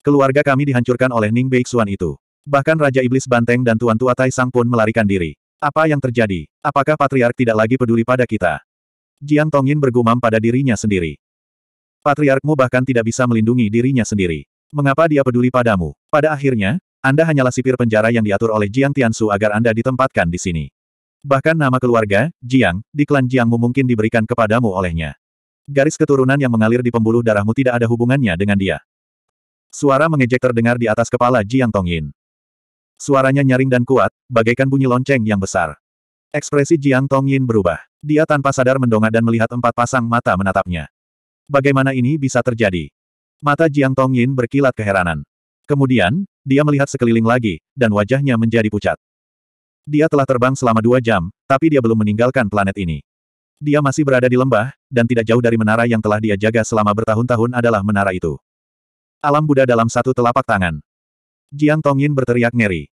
Keluarga kami dihancurkan oleh Ning Beixuan itu. Bahkan Raja Iblis Banteng dan Tuan Tua Tai Sang pun melarikan diri. Apa yang terjadi? Apakah Patriark tidak lagi peduli pada kita? Jiang Tongyin bergumam pada dirinya sendiri. Patriarkmu bahkan tidak bisa melindungi dirinya sendiri. Mengapa dia peduli padamu? Pada akhirnya, Anda hanyalah sipir penjara yang diatur oleh Jiang Tiansu agar Anda ditempatkan di sini. Bahkan nama keluarga, Jiang, di klan Jiangmu mungkin diberikan kepadamu olehnya. Garis keturunan yang mengalir di pembuluh darahmu tidak ada hubungannya dengan dia. Suara mengejek terdengar di atas kepala Jiang Tongyin. Suaranya nyaring dan kuat, bagaikan bunyi lonceng yang besar. Ekspresi Jiang Tongyin berubah. Dia tanpa sadar mendongak dan melihat empat pasang mata menatapnya. Bagaimana ini bisa terjadi? Mata Jiang Tongyin berkilat keheranan. Kemudian, dia melihat sekeliling lagi, dan wajahnya menjadi pucat. Dia telah terbang selama dua jam, tapi dia belum meninggalkan planet ini. Dia masih berada di lembah, dan tidak jauh dari menara yang telah dia jaga selama bertahun-tahun adalah menara itu. Alam Buddha dalam satu telapak tangan. Jiang Tongyin berteriak ngeri.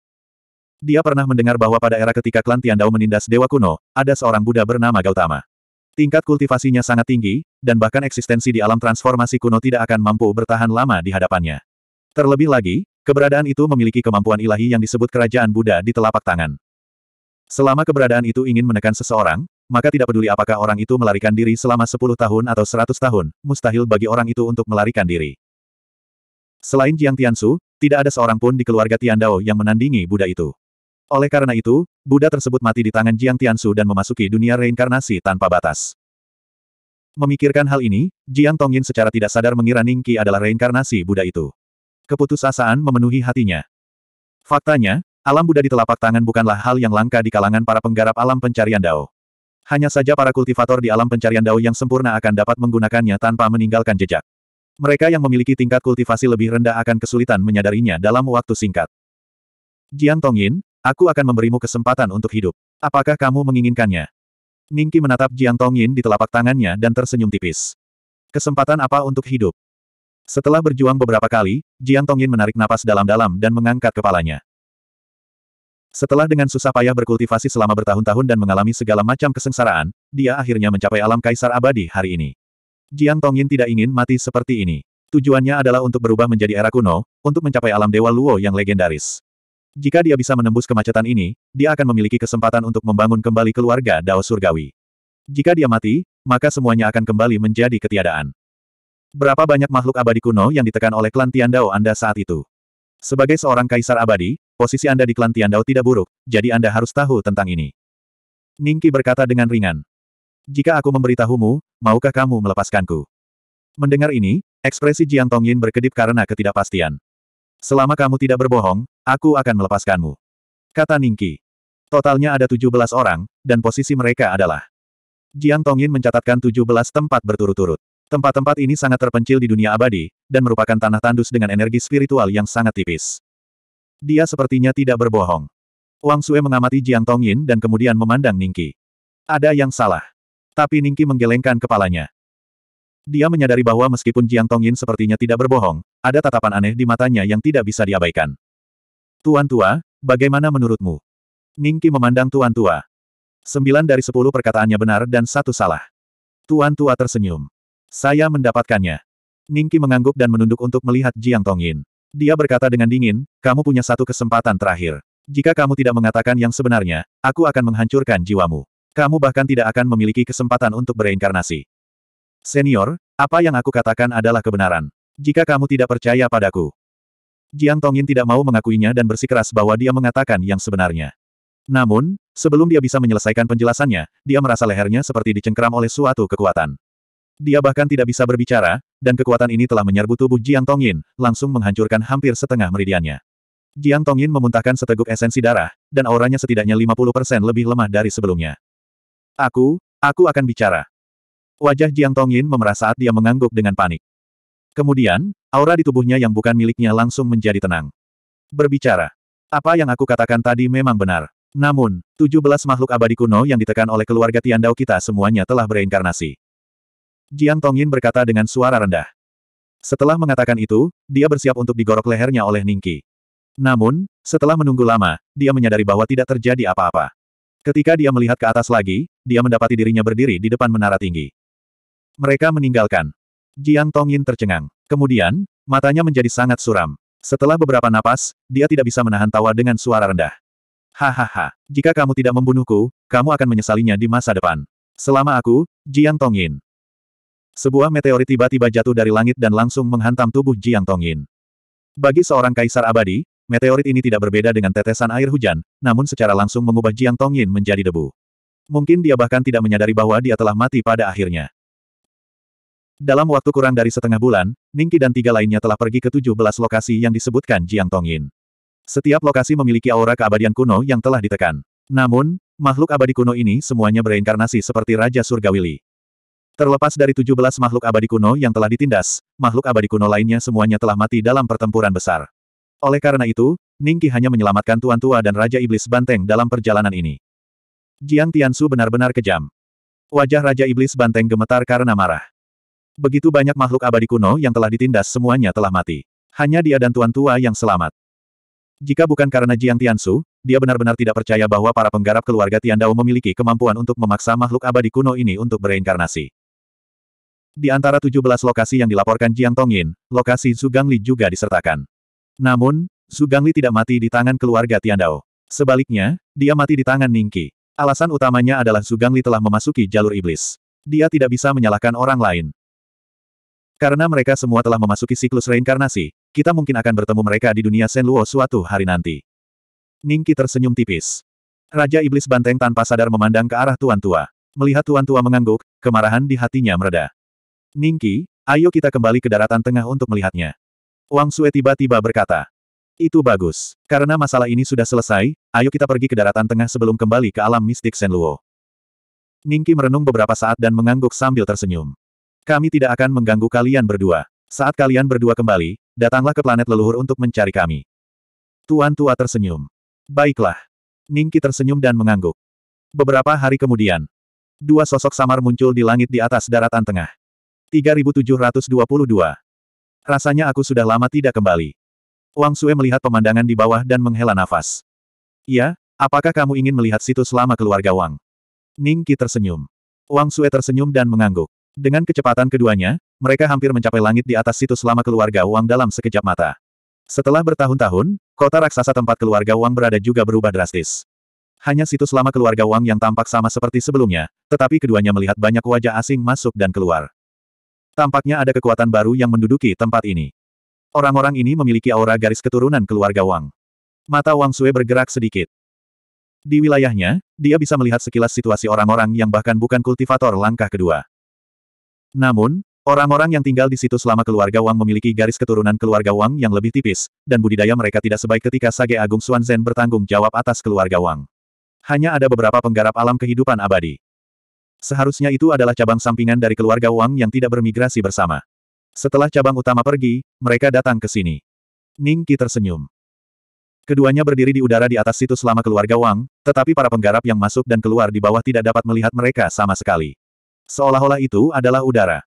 Dia pernah mendengar bahwa pada era ketika klan Dao menindas dewa kuno, ada seorang Buddha bernama Gautama. Tingkat kultivasinya sangat tinggi, dan bahkan eksistensi di alam transformasi kuno tidak akan mampu bertahan lama di hadapannya. Terlebih lagi, keberadaan itu memiliki kemampuan ilahi yang disebut kerajaan Buddha di telapak tangan. Selama keberadaan itu ingin menekan seseorang, maka tidak peduli apakah orang itu melarikan diri selama 10 tahun atau 100 tahun, mustahil bagi orang itu untuk melarikan diri. Selain Jiang Tiansu, tidak ada seorang pun di keluarga Tian Dao yang menandingi Buddha itu. Oleh karena itu, Buddha tersebut mati di tangan Jiang Tiansu dan memasuki dunia reinkarnasi tanpa batas. Memikirkan hal ini, Jiang Tongyin secara tidak sadar mengira Qi adalah reinkarnasi Buddha itu. Keputusasaan memenuhi hatinya. Faktanya, alam Buddha di telapak tangan bukanlah hal yang langka di kalangan para penggarap alam pencarian Dao. Hanya saja para kultivator di alam pencarian Dao yang sempurna akan dapat menggunakannya tanpa meninggalkan jejak. Mereka yang memiliki tingkat kultivasi lebih rendah akan kesulitan menyadarinya dalam waktu singkat. Jiang Tongyin, aku akan memberimu kesempatan untuk hidup. Apakah kamu menginginkannya? Ningki menatap Jiang Tongyin di telapak tangannya dan tersenyum tipis. Kesempatan apa untuk hidup? Setelah berjuang beberapa kali, Jiang Tongyin menarik napas dalam-dalam dan mengangkat kepalanya. Setelah dengan susah payah berkultivasi selama bertahun-tahun dan mengalami segala macam kesengsaraan, dia akhirnya mencapai alam kaisar abadi hari ini. Jiang Tongyin tidak ingin mati seperti ini. Tujuannya adalah untuk berubah menjadi era kuno, untuk mencapai alam dewa Luo yang legendaris. Jika dia bisa menembus kemacetan ini, dia akan memiliki kesempatan untuk membangun kembali keluarga Dao Surgawi. Jika dia mati, maka semuanya akan kembali menjadi ketiadaan. Berapa banyak makhluk abadi kuno yang ditekan oleh klan Tian Dao Anda saat itu? Sebagai seorang kaisar abadi, posisi Anda di klan Tian Dao tidak buruk, jadi Anda harus tahu tentang ini. Ningki berkata dengan ringan. Jika aku memberitahumu, maukah kamu melepaskanku? Mendengar ini, ekspresi Jiang Tongyin berkedip karena ketidakpastian. Selama kamu tidak berbohong, aku akan melepaskanmu. Kata Ningki. Totalnya ada 17 orang, dan posisi mereka adalah. Jiang Tongyin mencatatkan 17 tempat berturut-turut. Tempat-tempat ini sangat terpencil di dunia abadi, dan merupakan tanah tandus dengan energi spiritual yang sangat tipis. Dia sepertinya tidak berbohong. Wang Sue mengamati Jiang Tongyin dan kemudian memandang Ningki. Ada yang salah. Tapi Ningki menggelengkan kepalanya. Dia menyadari bahwa meskipun Jiang Tongyin sepertinya tidak berbohong, ada tatapan aneh di matanya yang tidak bisa diabaikan. Tuan tua, bagaimana menurutmu? Ningki memandang tuan tua. Sembilan dari sepuluh perkataannya benar dan satu salah. Tuan tua tersenyum. Saya mendapatkannya. Ningki mengangguk dan menunduk untuk melihat Jiang Tongyin. Dia berkata dengan dingin, kamu punya satu kesempatan terakhir. Jika kamu tidak mengatakan yang sebenarnya, aku akan menghancurkan jiwamu. Kamu bahkan tidak akan memiliki kesempatan untuk bereinkarnasi. Senior, apa yang aku katakan adalah kebenaran. Jika kamu tidak percaya padaku. Jiang Tongin tidak mau mengakuinya dan bersikeras bahwa dia mengatakan yang sebenarnya. Namun, sebelum dia bisa menyelesaikan penjelasannya, dia merasa lehernya seperti dicengkeram oleh suatu kekuatan. Dia bahkan tidak bisa berbicara, dan kekuatan ini telah menyerbu tubuh Jiang Yin, langsung menghancurkan hampir setengah meridiannya. Jiang Yin memuntahkan seteguk esensi darah, dan auranya setidaknya 50% lebih lemah dari sebelumnya. Aku, aku akan bicara. Wajah Jiang Tongyin memerah saat dia mengangguk dengan panik. Kemudian, aura di tubuhnya yang bukan miliknya langsung menjadi tenang. Berbicara. Apa yang aku katakan tadi memang benar. Namun, 17 makhluk abadi kuno yang ditekan oleh keluarga Tian Tiandao kita semuanya telah bereinkarnasi. Jiang Tongyin berkata dengan suara rendah. Setelah mengatakan itu, dia bersiap untuk digorok lehernya oleh Ningki. Namun, setelah menunggu lama, dia menyadari bahwa tidak terjadi apa-apa. Ketika dia melihat ke atas lagi, dia mendapati dirinya berdiri di depan menara tinggi. Mereka meninggalkan. Jiang Tongyin tercengang. Kemudian, matanya menjadi sangat suram. Setelah beberapa napas, dia tidak bisa menahan tawa dengan suara rendah. Hahaha, jika kamu tidak membunuhku, kamu akan menyesalinya di masa depan. Selama aku, Jiang Tongyin. Sebuah meteorit tiba-tiba jatuh dari langit dan langsung menghantam tubuh Jiang Tongyin. Bagi seorang kaisar abadi, meteorit ini tidak berbeda dengan tetesan air hujan, namun secara langsung mengubah Jiang Tongyin menjadi debu. Mungkin dia bahkan tidak menyadari bahwa dia telah mati pada akhirnya. Dalam waktu kurang dari setengah bulan, Ningki dan tiga lainnya telah pergi ke 17 lokasi yang disebutkan Jiang Tongyin. Setiap lokasi memiliki aura keabadian kuno yang telah ditekan. Namun, makhluk abadi kuno ini semuanya bereinkarnasi seperti Raja Surgawili. Terlepas dari tujuh belas makhluk abadi kuno yang telah ditindas, makhluk abadi kuno lainnya semuanya telah mati dalam pertempuran besar. Oleh karena itu, Ningki hanya menyelamatkan Tuan Tua dan Raja Iblis Banteng dalam perjalanan ini. Jiang Tiansu benar-benar kejam. Wajah Raja Iblis Banteng gemetar karena marah. Begitu banyak makhluk abadi kuno yang telah ditindas semuanya telah mati. Hanya dia dan Tuan Tua yang selamat. Jika bukan karena Jiang Tiansu, dia benar-benar tidak percaya bahwa para penggarap keluarga Tiandao memiliki kemampuan untuk memaksa makhluk abadi kuno ini untuk bereinkarnasi. Di antara 17 lokasi yang dilaporkan Jiang Tongyin, lokasi Zugangli juga disertakan. Namun, Zugangli tidak mati di tangan keluarga Tiandao. Sebaliknya, dia mati di tangan Ningki. Alasan utamanya adalah Zugangli telah memasuki jalur iblis. Dia tidak bisa menyalahkan orang lain. Karena mereka semua telah memasuki siklus reinkarnasi, kita mungkin akan bertemu mereka di dunia Senluo suatu hari nanti. Ningki tersenyum tipis. Raja Iblis Banteng tanpa sadar memandang ke arah Tuan Tua. Melihat Tuan Tua mengangguk, kemarahan di hatinya mereda. Ningki, ayo kita kembali ke daratan tengah untuk melihatnya. Wang Sue tiba-tiba berkata. Itu bagus. Karena masalah ini sudah selesai, ayo kita pergi ke daratan tengah sebelum kembali ke alam mistik Senluo. Ningki merenung beberapa saat dan mengangguk sambil tersenyum. Kami tidak akan mengganggu kalian berdua. Saat kalian berdua kembali, datanglah ke planet leluhur untuk mencari kami. Tuan tua tersenyum. Baiklah. Ningki tersenyum dan mengangguk. Beberapa hari kemudian, dua sosok samar muncul di langit di atas daratan tengah. 3722 Rasanya aku sudah lama tidak kembali. Wang Sue melihat pemandangan di bawah dan menghela nafas. Iya, apakah kamu ingin melihat situs lama keluarga Wang? Ning Qi tersenyum. Wang Sue tersenyum dan mengangguk. Dengan kecepatan keduanya, mereka hampir mencapai langit di atas situs lama keluarga Wang dalam sekejap mata. Setelah bertahun-tahun, kota raksasa tempat keluarga Wang berada juga berubah drastis. Hanya situs lama keluarga Wang yang tampak sama seperti sebelumnya, tetapi keduanya melihat banyak wajah asing masuk dan keluar. Tampaknya ada kekuatan baru yang menduduki tempat ini. Orang-orang ini memiliki aura garis keturunan keluarga Wang. Mata Wang Sue bergerak sedikit. Di wilayahnya, dia bisa melihat sekilas situasi orang-orang yang bahkan bukan kultivator langkah kedua. Namun, orang-orang yang tinggal di situ selama keluarga Wang memiliki garis keturunan keluarga Wang yang lebih tipis, dan budidaya mereka tidak sebaik ketika Sage Agung Zen bertanggung jawab atas keluarga Wang. Hanya ada beberapa penggarap alam kehidupan abadi. Seharusnya itu adalah cabang sampingan dari keluarga Wang yang tidak bermigrasi bersama. Setelah cabang utama pergi, mereka datang ke sini. Ning Qi tersenyum. Keduanya berdiri di udara di atas situs lama keluarga Wang, tetapi para penggarap yang masuk dan keluar di bawah tidak dapat melihat mereka sama sekali. Seolah-olah itu adalah udara.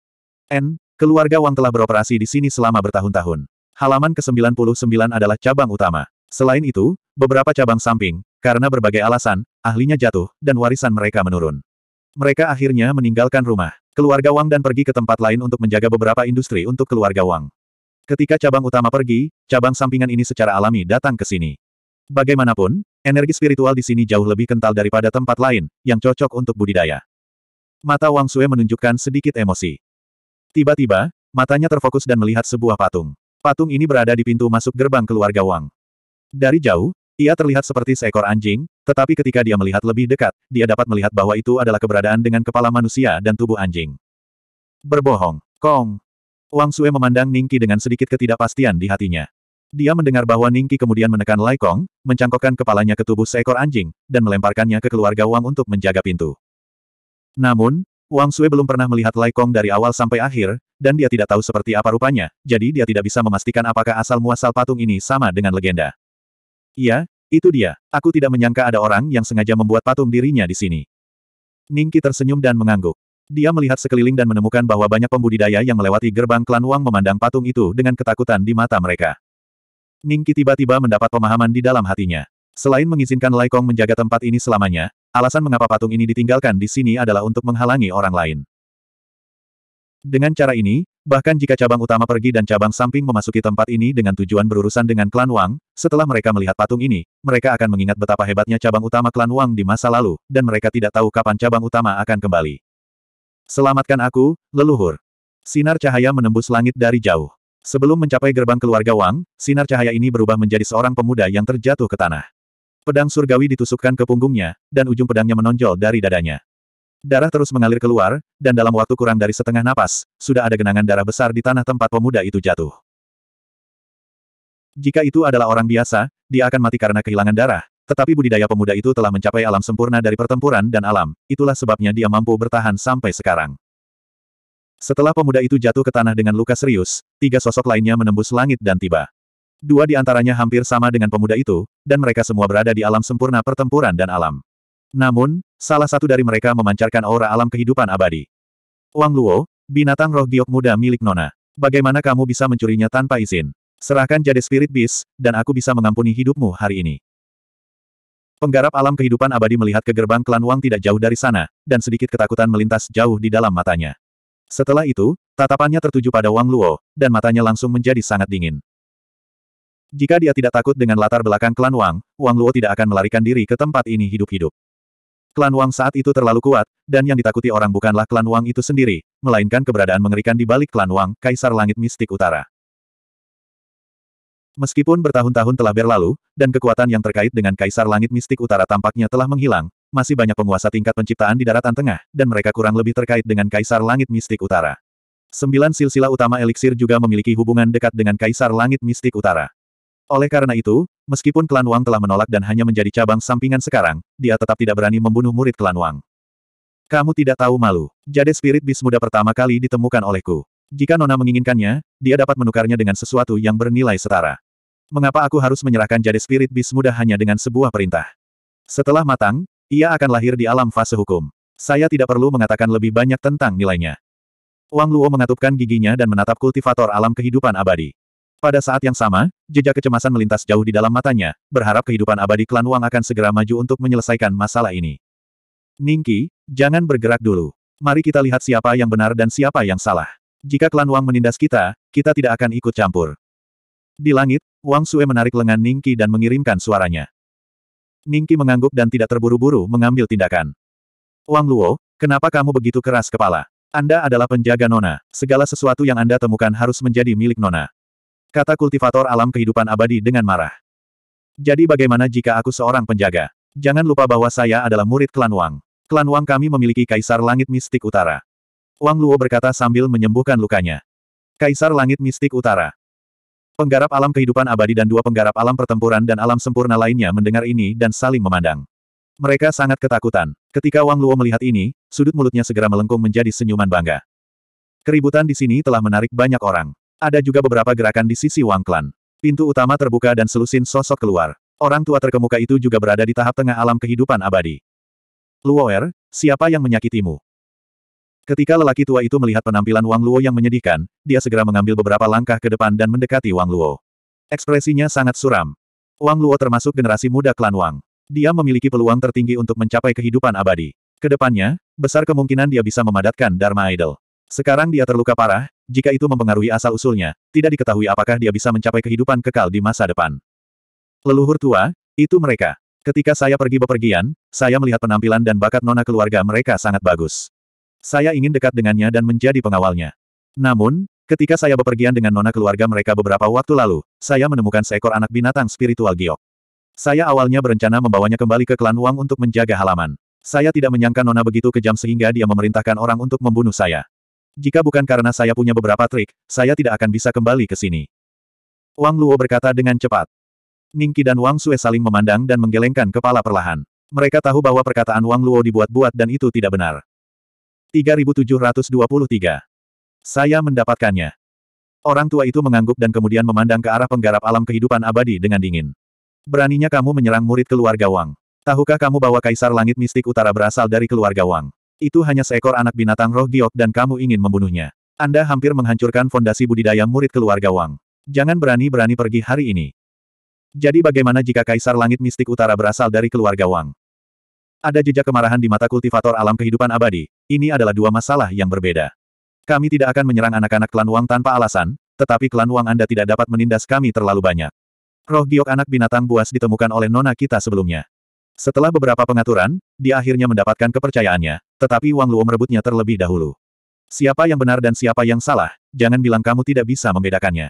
N, keluarga Wang telah beroperasi di sini selama bertahun-tahun. Halaman ke-99 adalah cabang utama. Selain itu, beberapa cabang samping, karena berbagai alasan, ahlinya jatuh, dan warisan mereka menurun. Mereka akhirnya meninggalkan rumah. Keluarga Wang dan pergi ke tempat lain untuk menjaga beberapa industri untuk keluarga Wang. Ketika cabang utama pergi, cabang sampingan ini secara alami datang ke sini. Bagaimanapun, energi spiritual di sini jauh lebih kental daripada tempat lain, yang cocok untuk budidaya. Mata Wang Sue menunjukkan sedikit emosi. Tiba-tiba, matanya terfokus dan melihat sebuah patung. Patung ini berada di pintu masuk gerbang keluarga Wang. Dari jauh, ia terlihat seperti seekor anjing, tetapi ketika dia melihat lebih dekat, dia dapat melihat bahwa itu adalah keberadaan dengan kepala manusia dan tubuh anjing. Berbohong. Kong. Wang Sue memandang Ningki dengan sedikit ketidakpastian di hatinya. Dia mendengar bahwa Ningki kemudian menekan Lai Kong, mencangkokkan kepalanya ke tubuh seekor anjing, dan melemparkannya ke keluarga Wang untuk menjaga pintu. Namun, Wang Sue belum pernah melihat Lai Kong dari awal sampai akhir, dan dia tidak tahu seperti apa rupanya, jadi dia tidak bisa memastikan apakah asal-muasal patung ini sama dengan legenda. Iya, itu dia. Aku tidak menyangka ada orang yang sengaja membuat patung dirinya di sini. Ningki tersenyum dan mengangguk. Dia melihat sekeliling dan menemukan bahwa banyak pembudidaya yang melewati gerbang klan Wang memandang patung itu dengan ketakutan di mata mereka. Ningki tiba-tiba mendapat pemahaman di dalam hatinya. Selain mengizinkan Kong menjaga tempat ini selamanya, alasan mengapa patung ini ditinggalkan di sini adalah untuk menghalangi orang lain. Dengan cara ini, Bahkan jika cabang utama pergi dan cabang samping memasuki tempat ini dengan tujuan berurusan dengan klan Wang, setelah mereka melihat patung ini, mereka akan mengingat betapa hebatnya cabang utama klan Wang di masa lalu, dan mereka tidak tahu kapan cabang utama akan kembali. Selamatkan aku, leluhur. Sinar cahaya menembus langit dari jauh. Sebelum mencapai gerbang keluarga Wang, sinar cahaya ini berubah menjadi seorang pemuda yang terjatuh ke tanah. Pedang surgawi ditusukkan ke punggungnya, dan ujung pedangnya menonjol dari dadanya. Darah terus mengalir keluar, dan dalam waktu kurang dari setengah napas, sudah ada genangan darah besar di tanah tempat pemuda itu jatuh. Jika itu adalah orang biasa, dia akan mati karena kehilangan darah, tetapi budidaya pemuda itu telah mencapai alam sempurna dari pertempuran dan alam, itulah sebabnya dia mampu bertahan sampai sekarang. Setelah pemuda itu jatuh ke tanah dengan luka serius, tiga sosok lainnya menembus langit dan tiba. Dua di antaranya hampir sama dengan pemuda itu, dan mereka semua berada di alam sempurna pertempuran dan alam. Namun, Salah satu dari mereka memancarkan aura alam kehidupan abadi. Wang Luo, binatang roh giok muda milik Nona. Bagaimana kamu bisa mencurinya tanpa izin? Serahkan jade spirit beast, dan aku bisa mengampuni hidupmu hari ini. Penggarap alam kehidupan abadi melihat ke gerbang klan Wang tidak jauh dari sana, dan sedikit ketakutan melintas jauh di dalam matanya. Setelah itu, tatapannya tertuju pada Wang Luo, dan matanya langsung menjadi sangat dingin. Jika dia tidak takut dengan latar belakang klan Wang, Wang Luo tidak akan melarikan diri ke tempat ini hidup-hidup. Klan Wang saat itu terlalu kuat, dan yang ditakuti orang bukanlah klan Wang itu sendiri, melainkan keberadaan mengerikan di balik klan Wang, Kaisar Langit Mistik Utara. Meskipun bertahun-tahun telah berlalu, dan kekuatan yang terkait dengan Kaisar Langit Mistik Utara tampaknya telah menghilang, masih banyak penguasa tingkat penciptaan di daratan tengah, dan mereka kurang lebih terkait dengan Kaisar Langit Mistik Utara. Sembilan silsilah utama eliksir juga memiliki hubungan dekat dengan Kaisar Langit Mistik Utara. Oleh karena itu, meskipun klan Wang telah menolak dan hanya menjadi cabang sampingan sekarang, dia tetap tidak berani membunuh murid klan Wang. Kamu tidak tahu malu. Jade Spirit Bis muda pertama kali ditemukan olehku. Jika Nona menginginkannya, dia dapat menukarnya dengan sesuatu yang bernilai setara. Mengapa aku harus menyerahkan Jade Spirit Bis muda hanya dengan sebuah perintah? Setelah matang, ia akan lahir di alam fase hukum. Saya tidak perlu mengatakan lebih banyak tentang nilainya. Wang Luo mengatupkan giginya dan menatap kultivator alam kehidupan abadi. Pada saat yang sama, jejak kecemasan melintas jauh di dalam matanya, berharap kehidupan abadi klan Wang akan segera maju untuk menyelesaikan masalah ini. Ningki, jangan bergerak dulu. Mari kita lihat siapa yang benar dan siapa yang salah. Jika klan Wang menindas kita, kita tidak akan ikut campur. Di langit, Wang Sue menarik lengan Ningki dan mengirimkan suaranya. Ningki mengangguk dan tidak terburu-buru mengambil tindakan. Wang Luo, kenapa kamu begitu keras kepala? Anda adalah penjaga Nona. Segala sesuatu yang Anda temukan harus menjadi milik Nona kata kultivator alam kehidupan abadi dengan marah. Jadi bagaimana jika aku seorang penjaga? Jangan lupa bahwa saya adalah murid klan Wang. Klan Wang kami memiliki Kaisar Langit Mistik Utara. Wang Luo berkata sambil menyembuhkan lukanya. Kaisar Langit Mistik Utara. Penggarap alam kehidupan abadi dan dua penggarap alam pertempuran dan alam sempurna lainnya mendengar ini dan saling memandang. Mereka sangat ketakutan. Ketika Wang Luo melihat ini, sudut mulutnya segera melengkung menjadi senyuman bangga. Keributan di sini telah menarik banyak orang. Ada juga beberapa gerakan di sisi Wang Klan. Pintu utama terbuka dan selusin sosok keluar. Orang tua terkemuka itu juga berada di tahap tengah alam kehidupan abadi. Luo Er, siapa yang menyakitimu? Ketika lelaki tua itu melihat penampilan Wang Luo yang menyedihkan, dia segera mengambil beberapa langkah ke depan dan mendekati Wang Luo. Ekspresinya sangat suram. Wang Luo termasuk generasi muda klan Wang. Dia memiliki peluang tertinggi untuk mencapai kehidupan abadi. Kedepannya, besar kemungkinan dia bisa memadatkan Dharma Idol. Sekarang dia terluka parah, jika itu mempengaruhi asal-usulnya, tidak diketahui apakah dia bisa mencapai kehidupan kekal di masa depan. Leluhur tua, itu mereka. Ketika saya pergi bepergian, saya melihat penampilan dan bakat nona keluarga mereka sangat bagus. Saya ingin dekat dengannya dan menjadi pengawalnya. Namun, ketika saya bepergian dengan nona keluarga mereka beberapa waktu lalu, saya menemukan seekor anak binatang spiritual giok. Saya awalnya berencana membawanya kembali ke klan Wang untuk menjaga halaman. Saya tidak menyangka Nona begitu kejam sehingga dia memerintahkan orang untuk membunuh saya. Jika bukan karena saya punya beberapa trik, saya tidak akan bisa kembali ke sini. Wang Luo berkata dengan cepat. Ningki dan Wang Sue saling memandang dan menggelengkan kepala perlahan. Mereka tahu bahwa perkataan Wang Luo dibuat-buat dan itu tidak benar. 3723. Saya mendapatkannya. Orang tua itu mengangguk dan kemudian memandang ke arah penggarap alam kehidupan abadi dengan dingin. Beraninya kamu menyerang murid keluarga Wang. Tahukah kamu bahwa Kaisar Langit Mistik Utara berasal dari keluarga Wang? Itu hanya seekor anak binatang roh giok dan kamu ingin membunuhnya. Anda hampir menghancurkan fondasi budidaya murid keluarga Wang. Jangan berani-berani pergi hari ini. Jadi bagaimana jika Kaisar Langit Mistik Utara berasal dari keluarga Wang? Ada jejak kemarahan di mata kultivator alam kehidupan abadi, ini adalah dua masalah yang berbeda. Kami tidak akan menyerang anak-anak klan Wang tanpa alasan, tetapi klan Wang Anda tidak dapat menindas kami terlalu banyak. Roh giok anak binatang buas ditemukan oleh nona kita sebelumnya. Setelah beberapa pengaturan, dia akhirnya mendapatkan kepercayaannya, tetapi Wang Luo merebutnya terlebih dahulu. Siapa yang benar dan siapa yang salah, jangan bilang kamu tidak bisa membedakannya.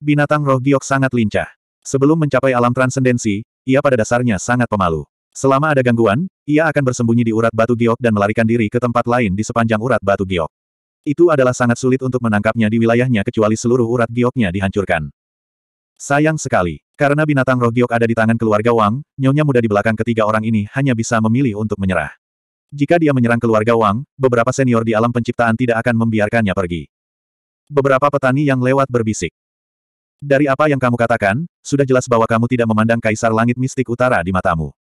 Binatang roh giok sangat lincah. Sebelum mencapai alam transendensi, ia pada dasarnya sangat pemalu. Selama ada gangguan, ia akan bersembunyi di urat batu giok dan melarikan diri ke tempat lain di sepanjang urat batu giok. Itu adalah sangat sulit untuk menangkapnya di wilayahnya kecuali seluruh urat gioknya dihancurkan. Sayang sekali. Karena binatang roh giok ada di tangan keluarga Wang, nyonya muda di belakang ketiga orang ini hanya bisa memilih untuk menyerah. Jika dia menyerang keluarga Wang, beberapa senior di alam penciptaan tidak akan membiarkannya pergi. Beberapa petani yang lewat berbisik. Dari apa yang kamu katakan, sudah jelas bahwa kamu tidak memandang Kaisar Langit Mistik Utara di matamu.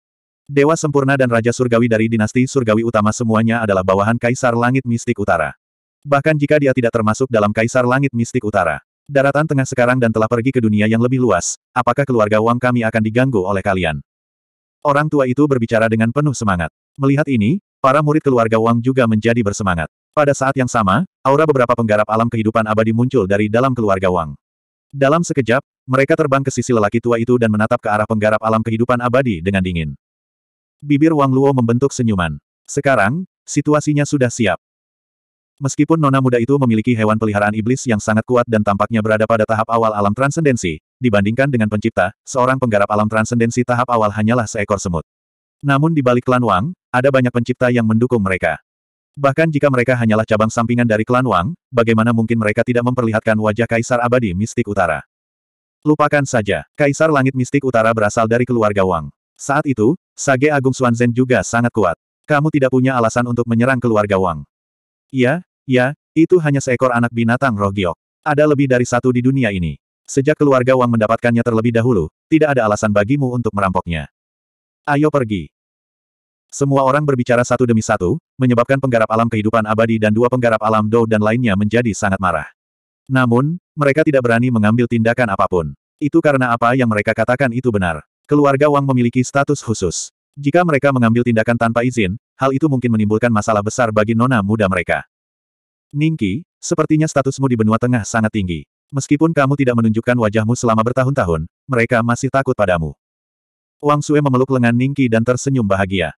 Dewa Sempurna dan Raja Surgawi dari dinasti Surgawi Utama semuanya adalah bawahan Kaisar Langit Mistik Utara. Bahkan jika dia tidak termasuk dalam Kaisar Langit Mistik Utara daratan tengah sekarang dan telah pergi ke dunia yang lebih luas, apakah keluarga Wang kami akan diganggu oleh kalian? Orang tua itu berbicara dengan penuh semangat. Melihat ini, para murid keluarga Wang juga menjadi bersemangat. Pada saat yang sama, aura beberapa penggarap alam kehidupan abadi muncul dari dalam keluarga Wang. Dalam sekejap, mereka terbang ke sisi lelaki tua itu dan menatap ke arah penggarap alam kehidupan abadi dengan dingin. Bibir Wang Luo membentuk senyuman. Sekarang, situasinya sudah siap. Meskipun nona muda itu memiliki hewan peliharaan iblis yang sangat kuat dan tampaknya berada pada tahap awal alam transendensi, dibandingkan dengan pencipta, seorang penggarap alam transendensi tahap awal hanyalah seekor semut. Namun di balik klan Wang, ada banyak pencipta yang mendukung mereka. Bahkan jika mereka hanyalah cabang sampingan dari klan Wang, bagaimana mungkin mereka tidak memperlihatkan wajah Kaisar Abadi Mistik Utara? Lupakan saja, Kaisar Langit Mistik Utara berasal dari keluarga Wang. Saat itu, Sage Agung Xuanzhen juga sangat kuat. Kamu tidak punya alasan untuk menyerang keluarga Wang. Iya, Ya, itu hanya seekor anak binatang rogiok. Ada lebih dari satu di dunia ini. Sejak keluarga Wang mendapatkannya terlebih dahulu, tidak ada alasan bagimu untuk merampoknya. Ayo pergi. Semua orang berbicara satu demi satu, menyebabkan penggarap alam kehidupan abadi dan dua penggarap alam Dou dan lainnya menjadi sangat marah. Namun, mereka tidak berani mengambil tindakan apapun. Itu karena apa yang mereka katakan itu benar. Keluarga Wang memiliki status khusus. Jika mereka mengambil tindakan tanpa izin, hal itu mungkin menimbulkan masalah besar bagi nona muda mereka. Ningki, sepertinya statusmu di benua tengah sangat tinggi. Meskipun kamu tidak menunjukkan wajahmu selama bertahun-tahun, mereka masih takut padamu. Wang Sue memeluk lengan Ningki dan tersenyum bahagia.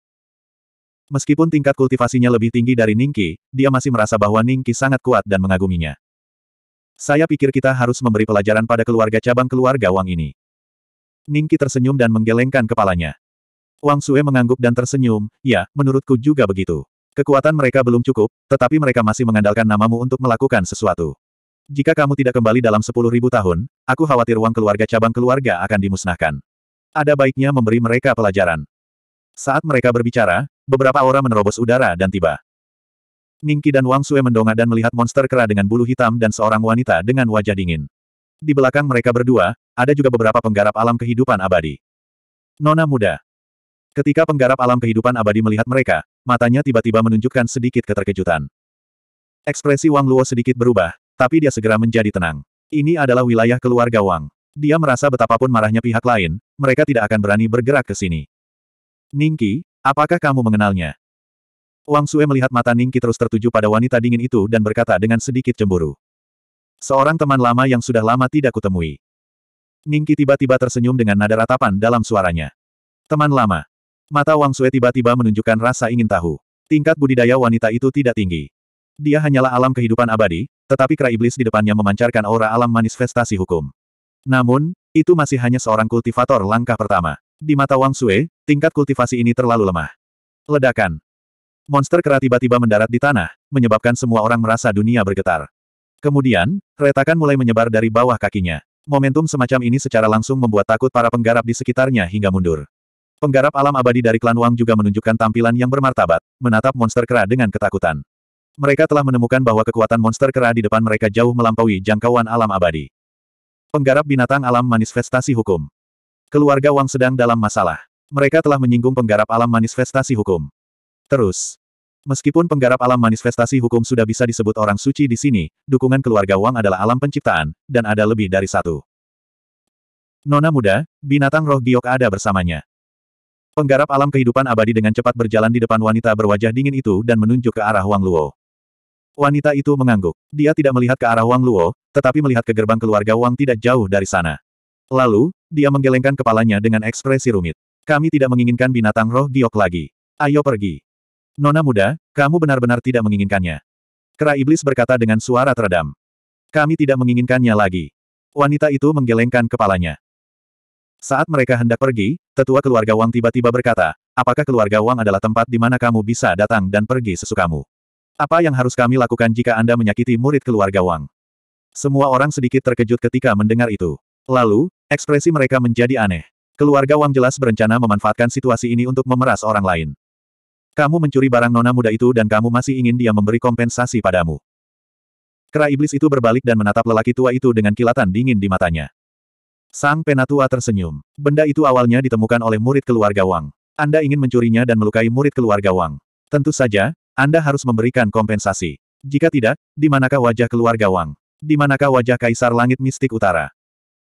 Meskipun tingkat kultivasinya lebih tinggi dari Ningki, dia masih merasa bahwa Ningki sangat kuat dan mengaguminya. Saya pikir kita harus memberi pelajaran pada keluarga cabang keluarga Wang ini. Ningki tersenyum dan menggelengkan kepalanya. Wang Sue mengangguk dan tersenyum, ya, menurutku juga begitu. Kekuatan mereka belum cukup, tetapi mereka masih mengandalkan namamu untuk melakukan sesuatu. Jika kamu tidak kembali dalam sepuluh ribu tahun, aku khawatir uang keluarga cabang keluarga akan dimusnahkan. Ada baiknya memberi mereka pelajaran. Saat mereka berbicara, beberapa aura menerobos udara dan tiba. Ningki dan Wang Sue mendongak dan melihat monster kera dengan bulu hitam dan seorang wanita dengan wajah dingin. Di belakang mereka berdua, ada juga beberapa penggarap alam kehidupan abadi. Nona muda. Ketika penggarap alam kehidupan abadi melihat mereka, matanya tiba-tiba menunjukkan sedikit keterkejutan. Ekspresi Wang Luo sedikit berubah, tapi dia segera menjadi tenang. Ini adalah wilayah keluarga Wang. Dia merasa betapapun marahnya pihak lain, mereka tidak akan berani bergerak ke sini. Ningki, apakah kamu mengenalnya? Wang Sue melihat mata Ningki terus tertuju pada wanita dingin itu dan berkata dengan sedikit cemburu. Seorang teman lama yang sudah lama tidak kutemui. Ningki tiba-tiba tersenyum dengan nada ratapan dalam suaranya. Teman lama, Mata Wang Sue tiba-tiba menunjukkan rasa ingin tahu. Tingkat budidaya wanita itu tidak tinggi. Dia hanyalah alam kehidupan abadi, tetapi kera iblis di depannya memancarkan aura alam manifestasi hukum. Namun, itu masih hanya seorang kultivator langkah pertama. Di mata Wang Sue, tingkat kultivasi ini terlalu lemah. Ledakan. Monster kera tiba-tiba mendarat di tanah, menyebabkan semua orang merasa dunia bergetar. Kemudian, retakan mulai menyebar dari bawah kakinya. Momentum semacam ini secara langsung membuat takut para penggarap di sekitarnya hingga mundur. Penggarap alam abadi dari klan Wang juga menunjukkan tampilan yang bermartabat, menatap monster kera dengan ketakutan. Mereka telah menemukan bahwa kekuatan monster kera di depan mereka jauh melampaui jangkauan alam abadi. Penggarap binatang alam manifestasi hukum. Keluarga Wang sedang dalam masalah. Mereka telah menyinggung penggarap alam manifestasi hukum. Terus. Meskipun penggarap alam manifestasi hukum sudah bisa disebut orang suci di sini, dukungan keluarga Wang adalah alam penciptaan, dan ada lebih dari satu. Nona muda, binatang roh giok ada bersamanya. Penggarap alam kehidupan abadi dengan cepat berjalan di depan wanita berwajah dingin itu dan menunjuk ke arah Wang Luo. Wanita itu mengangguk. Dia tidak melihat ke arah Wang Luo, tetapi melihat ke gerbang keluarga Wang tidak jauh dari sana. Lalu, dia menggelengkan kepalanya dengan ekspresi rumit. Kami tidak menginginkan binatang roh giok lagi. Ayo pergi. Nona muda, kamu benar-benar tidak menginginkannya. Kera iblis berkata dengan suara teredam. Kami tidak menginginkannya lagi. Wanita itu menggelengkan kepalanya. Saat mereka hendak pergi, tetua keluarga Wang tiba-tiba berkata, apakah keluarga Wang adalah tempat di mana kamu bisa datang dan pergi sesukamu? Apa yang harus kami lakukan jika Anda menyakiti murid keluarga Wang? Semua orang sedikit terkejut ketika mendengar itu. Lalu, ekspresi mereka menjadi aneh. Keluarga Wang jelas berencana memanfaatkan situasi ini untuk memeras orang lain. Kamu mencuri barang nona muda itu dan kamu masih ingin dia memberi kompensasi padamu. Kera iblis itu berbalik dan menatap lelaki tua itu dengan kilatan dingin di matanya. Sang penatua tersenyum. Benda itu awalnya ditemukan oleh murid keluarga Wang. Anda ingin mencurinya dan melukai murid keluarga Wang. Tentu saja, Anda harus memberikan kompensasi. Jika tidak, di manakah wajah keluarga Wang? Di manakah wajah Kaisar Langit Mistik Utara?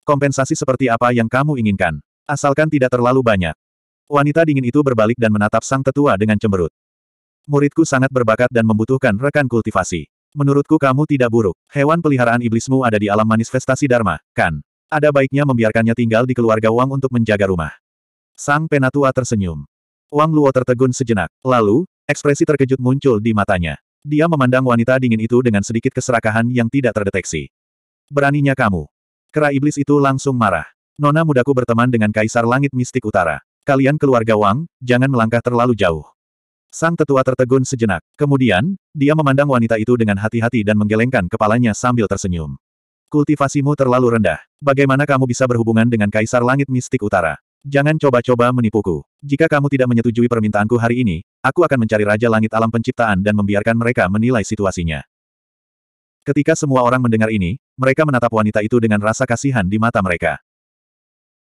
Kompensasi seperti apa yang kamu inginkan? Asalkan tidak terlalu banyak. Wanita dingin itu berbalik dan menatap sang tetua dengan cemberut. Muridku sangat berbakat dan membutuhkan rekan kultivasi. Menurutku kamu tidak buruk. Hewan peliharaan iblismu ada di alam manifestasi Dharma, kan? Ada baiknya membiarkannya tinggal di keluarga Wang untuk menjaga rumah. Sang penatua tersenyum. Wang Luo tertegun sejenak, lalu, ekspresi terkejut muncul di matanya. Dia memandang wanita dingin itu dengan sedikit keserakahan yang tidak terdeteksi. Beraninya kamu. Kera iblis itu langsung marah. Nona mudaku berteman dengan Kaisar Langit Mistik Utara. Kalian keluarga Wang, jangan melangkah terlalu jauh. Sang tetua tertegun sejenak. Kemudian, dia memandang wanita itu dengan hati-hati dan menggelengkan kepalanya sambil tersenyum. Kultivasimu terlalu rendah. Bagaimana kamu bisa berhubungan dengan Kaisar Langit Mistik Utara? Jangan coba-coba menipuku. Jika kamu tidak menyetujui permintaanku hari ini, aku akan mencari Raja Langit Alam Penciptaan dan membiarkan mereka menilai situasinya. Ketika semua orang mendengar ini, mereka menatap wanita itu dengan rasa kasihan di mata mereka.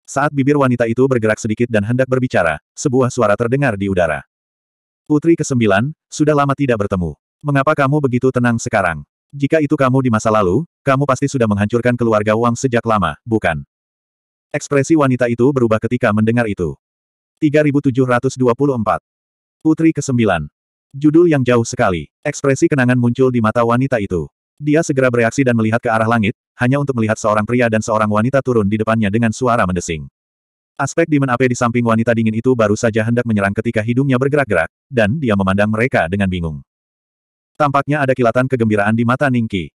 Saat bibir wanita itu bergerak sedikit dan hendak berbicara, sebuah suara terdengar di udara. Putri kesembilan, sudah lama tidak bertemu. Mengapa kamu begitu tenang sekarang? Jika itu kamu di masa lalu, kamu pasti sudah menghancurkan keluarga Wang sejak lama, bukan? Ekspresi wanita itu berubah ketika mendengar itu. 3724. Putri ke-9. Judul yang jauh sekali. Ekspresi kenangan muncul di mata wanita itu. Dia segera bereaksi dan melihat ke arah langit, hanya untuk melihat seorang pria dan seorang wanita turun di depannya dengan suara mendesing. Aspek Demon Ape di samping wanita dingin itu baru saja hendak menyerang ketika hidungnya bergerak-gerak, dan dia memandang mereka dengan bingung. Tampaknya ada kilatan kegembiraan di mata Ningki.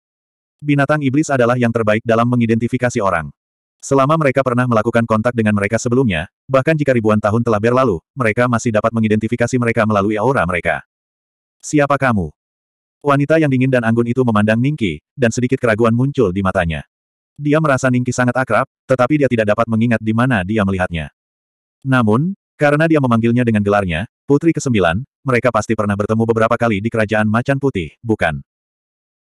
Binatang iblis adalah yang terbaik dalam mengidentifikasi orang. Selama mereka pernah melakukan kontak dengan mereka sebelumnya, bahkan jika ribuan tahun telah berlalu, mereka masih dapat mengidentifikasi mereka melalui aura mereka. Siapa kamu? Wanita yang dingin dan anggun itu memandang Ningki, dan sedikit keraguan muncul di matanya. Dia merasa Ningki sangat akrab, tetapi dia tidak dapat mengingat di mana dia melihatnya. Namun, karena dia memanggilnya dengan gelarnya, Putri Kesembilan, mereka pasti pernah bertemu beberapa kali di Kerajaan Macan Putih, bukan?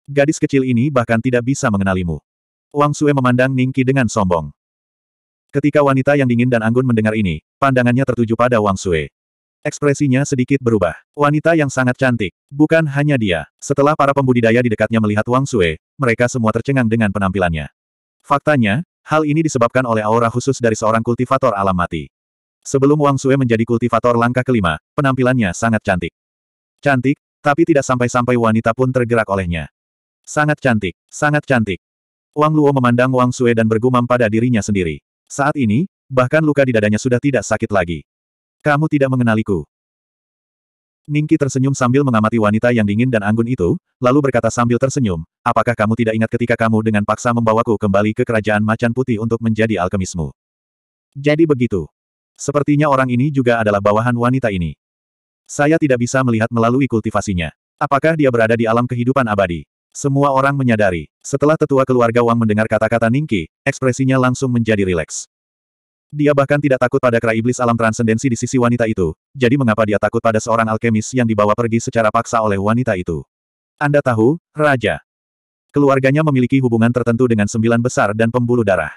Gadis kecil ini bahkan tidak bisa mengenalimu. Wang Sue memandang Ningki dengan sombong. Ketika wanita yang dingin dan anggun mendengar ini, pandangannya tertuju pada Wang Sue. Ekspresinya sedikit berubah. Wanita yang sangat cantik. Bukan hanya dia. Setelah para pembudidaya di dekatnya melihat Wang Sue, mereka semua tercengang dengan penampilannya. Faktanya, hal ini disebabkan oleh aura khusus dari seorang kultivator alam mati. Sebelum Wang Sue menjadi kultivator langkah kelima, penampilannya sangat cantik. Cantik, tapi tidak sampai-sampai wanita pun tergerak olehnya. Sangat cantik, sangat cantik. Wang Luo memandang Wang Sue dan bergumam pada dirinya sendiri. Saat ini, bahkan luka di dadanya sudah tidak sakit lagi. Kamu tidak mengenaliku. Ningki tersenyum sambil mengamati wanita yang dingin dan anggun itu, lalu berkata sambil tersenyum, apakah kamu tidak ingat ketika kamu dengan paksa membawaku kembali ke kerajaan macan putih untuk menjadi alkemismu? Jadi begitu. Sepertinya orang ini juga adalah bawahan wanita ini. Saya tidak bisa melihat melalui kultivasinya. Apakah dia berada di alam kehidupan abadi? Semua orang menyadari, setelah tetua keluarga Wang mendengar kata-kata Ningki, ekspresinya langsung menjadi rileks. Dia bahkan tidak takut pada kera iblis alam transendensi di sisi wanita itu, jadi mengapa dia takut pada seorang alkemis yang dibawa pergi secara paksa oleh wanita itu? Anda tahu, Raja. Keluarganya memiliki hubungan tertentu dengan sembilan besar dan pembuluh darah.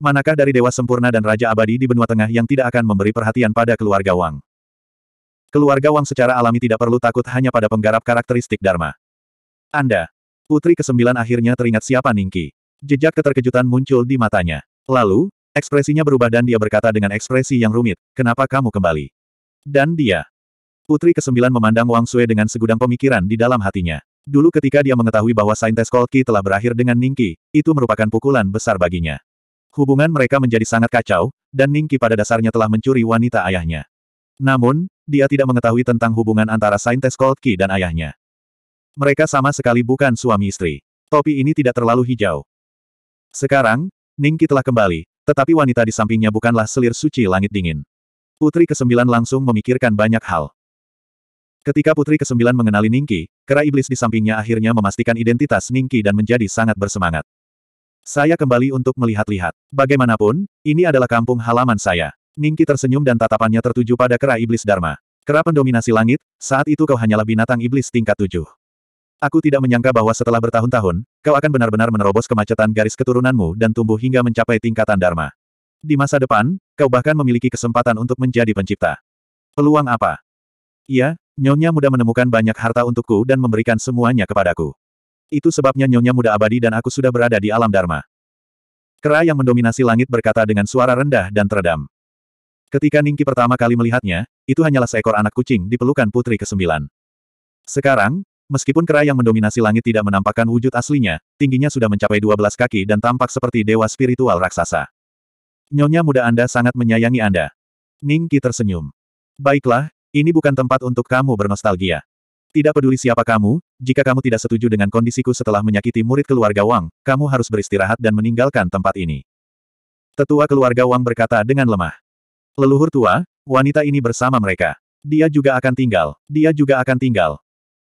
Manakah dari Dewa Sempurna dan Raja Abadi di benua tengah yang tidak akan memberi perhatian pada keluarga Wang? Keluarga Wang secara alami tidak perlu takut hanya pada penggarap karakteristik Dharma. Anda. Putri kesembilan akhirnya teringat siapa Ningki. Jejak keterkejutan muncul di matanya. Lalu, ekspresinya berubah dan dia berkata dengan ekspresi yang rumit, kenapa kamu kembali? Dan dia. Putri kesembilan memandang Wang Sue dengan segudang pemikiran di dalam hatinya. Dulu ketika dia mengetahui bahwa saintes Kolki telah berakhir dengan Ningki, itu merupakan pukulan besar baginya. Hubungan mereka menjadi sangat kacau, dan Ningki pada dasarnya telah mencuri wanita ayahnya. Namun, dia tidak mengetahui tentang hubungan antara saintes Kolki dan ayahnya. Mereka sama sekali bukan suami istri. Topi ini tidak terlalu hijau. Sekarang, Ningki telah kembali, tetapi wanita di sampingnya bukanlah selir suci langit dingin. Putri kesembilan langsung memikirkan banyak hal. Ketika Putri kesembilan mengenali Ningki, kera iblis di sampingnya akhirnya memastikan identitas Ningki dan menjadi sangat bersemangat. Saya kembali untuk melihat-lihat. Bagaimanapun, ini adalah kampung halaman saya. Ningki tersenyum dan tatapannya tertuju pada kera iblis Dharma. Kera pendominasi langit, saat itu kau hanyalah binatang iblis tingkat tujuh. Aku tidak menyangka bahwa setelah bertahun-tahun, kau akan benar-benar menerobos kemacetan garis keturunanmu dan tumbuh hingga mencapai tingkatan Dharma. Di masa depan, kau bahkan memiliki kesempatan untuk menjadi pencipta. Peluang apa? Iya, Nyonya muda menemukan banyak harta untukku dan memberikan semuanya kepadaku. Itu sebabnya Nyonya muda abadi dan aku sudah berada di alam Dharma. Kera yang mendominasi langit berkata dengan suara rendah dan teredam. Ketika Ningki pertama kali melihatnya, itu hanyalah seekor anak kucing di pelukan putri ke-9. Sekarang, Meskipun kera yang mendominasi langit tidak menampakkan wujud aslinya, tingginya sudah mencapai 12 kaki dan tampak seperti dewa spiritual raksasa. Nyonya muda Anda sangat menyayangi Anda. Ningki tersenyum. Baiklah, ini bukan tempat untuk kamu bernostalgia. Tidak peduli siapa kamu, jika kamu tidak setuju dengan kondisiku setelah menyakiti murid keluarga Wang, kamu harus beristirahat dan meninggalkan tempat ini. Tetua keluarga Wang berkata dengan lemah. Leluhur tua, wanita ini bersama mereka. Dia juga akan tinggal, dia juga akan tinggal.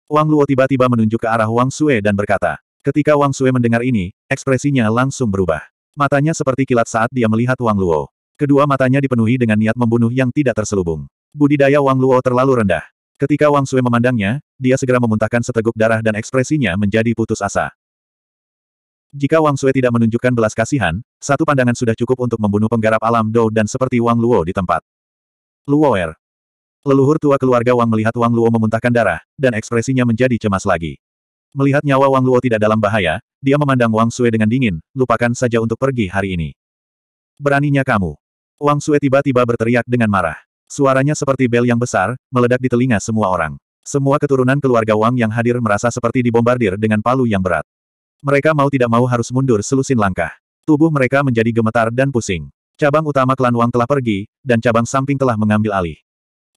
Wang Luo tiba-tiba menunjuk ke arah Wang Sue dan berkata. Ketika Wang Sue mendengar ini, ekspresinya langsung berubah. Matanya seperti kilat saat dia melihat Wang Luo. Kedua matanya dipenuhi dengan niat membunuh yang tidak terselubung. Budidaya Wang Luo terlalu rendah. Ketika Wang Sue memandangnya, dia segera memuntahkan seteguk darah dan ekspresinya menjadi putus asa. Jika Wang Sue tidak menunjukkan belas kasihan, satu pandangan sudah cukup untuk membunuh penggarap alam Dou dan seperti Wang Luo di tempat. Er, Leluhur tua keluarga Wang melihat Wang Luo memuntahkan darah, dan ekspresinya menjadi cemas lagi. Melihat nyawa Wang Luo tidak dalam bahaya, dia memandang Wang Sue dengan dingin, lupakan saja untuk pergi hari ini. Beraninya kamu. Wang Sue tiba-tiba berteriak dengan marah. Suaranya seperti bel yang besar, meledak di telinga semua orang. Semua keturunan keluarga Wang yang hadir merasa seperti dibombardir dengan palu yang berat. Mereka mau tidak mau harus mundur selusin langkah. Tubuh mereka menjadi gemetar dan pusing. Cabang utama klan Wang telah pergi, dan cabang samping telah mengambil alih.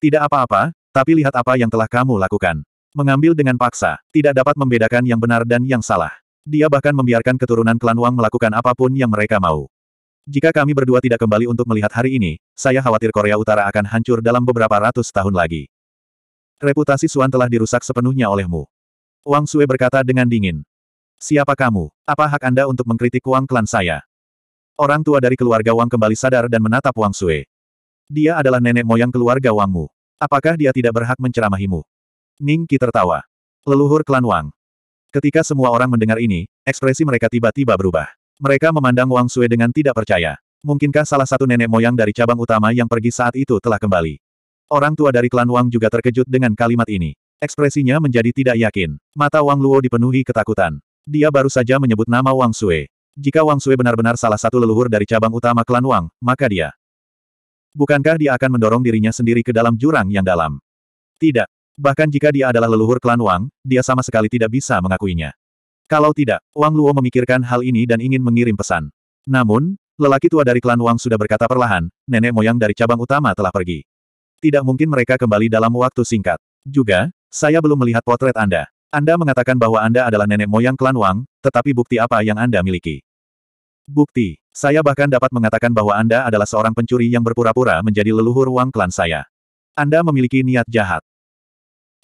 Tidak apa-apa, tapi lihat apa yang telah kamu lakukan. Mengambil dengan paksa, tidak dapat membedakan yang benar dan yang salah. Dia bahkan membiarkan keturunan klan Wang melakukan apapun yang mereka mau. Jika kami berdua tidak kembali untuk melihat hari ini, saya khawatir Korea Utara akan hancur dalam beberapa ratus tahun lagi. Reputasi Suan telah dirusak sepenuhnya olehmu. Wang Sue berkata dengan dingin. Siapa kamu? Apa hak Anda untuk mengkritik Wang klan saya? Orang tua dari keluarga Wang kembali sadar dan menatap Wang Sue. Dia adalah nenek moyang keluarga Wangmu. Apakah dia tidak berhak menceramahimu? Ning Qi tertawa. Leluhur klan Wang. Ketika semua orang mendengar ini, ekspresi mereka tiba-tiba berubah. Mereka memandang Wang Sui dengan tidak percaya. Mungkinkah salah satu nenek moyang dari cabang utama yang pergi saat itu telah kembali? Orang tua dari klan Wang juga terkejut dengan kalimat ini. Ekspresinya menjadi tidak yakin. Mata Wang Luo dipenuhi ketakutan. Dia baru saja menyebut nama Wang Sui. Jika Wang Sui benar-benar salah satu leluhur dari cabang utama klan Wang, maka dia Bukankah dia akan mendorong dirinya sendiri ke dalam jurang yang dalam? Tidak. Bahkan jika dia adalah leluhur klan Wang, dia sama sekali tidak bisa mengakuinya. Kalau tidak, Wang Luo memikirkan hal ini dan ingin mengirim pesan. Namun, lelaki tua dari klan Wang sudah berkata perlahan, nenek moyang dari cabang utama telah pergi. Tidak mungkin mereka kembali dalam waktu singkat. Juga, saya belum melihat potret Anda. Anda mengatakan bahwa Anda adalah nenek moyang klan Wang, tetapi bukti apa yang Anda miliki? Bukti. Saya bahkan dapat mengatakan bahwa Anda adalah seorang pencuri yang berpura-pura menjadi leluhur Wang Klan saya. Anda memiliki niat jahat.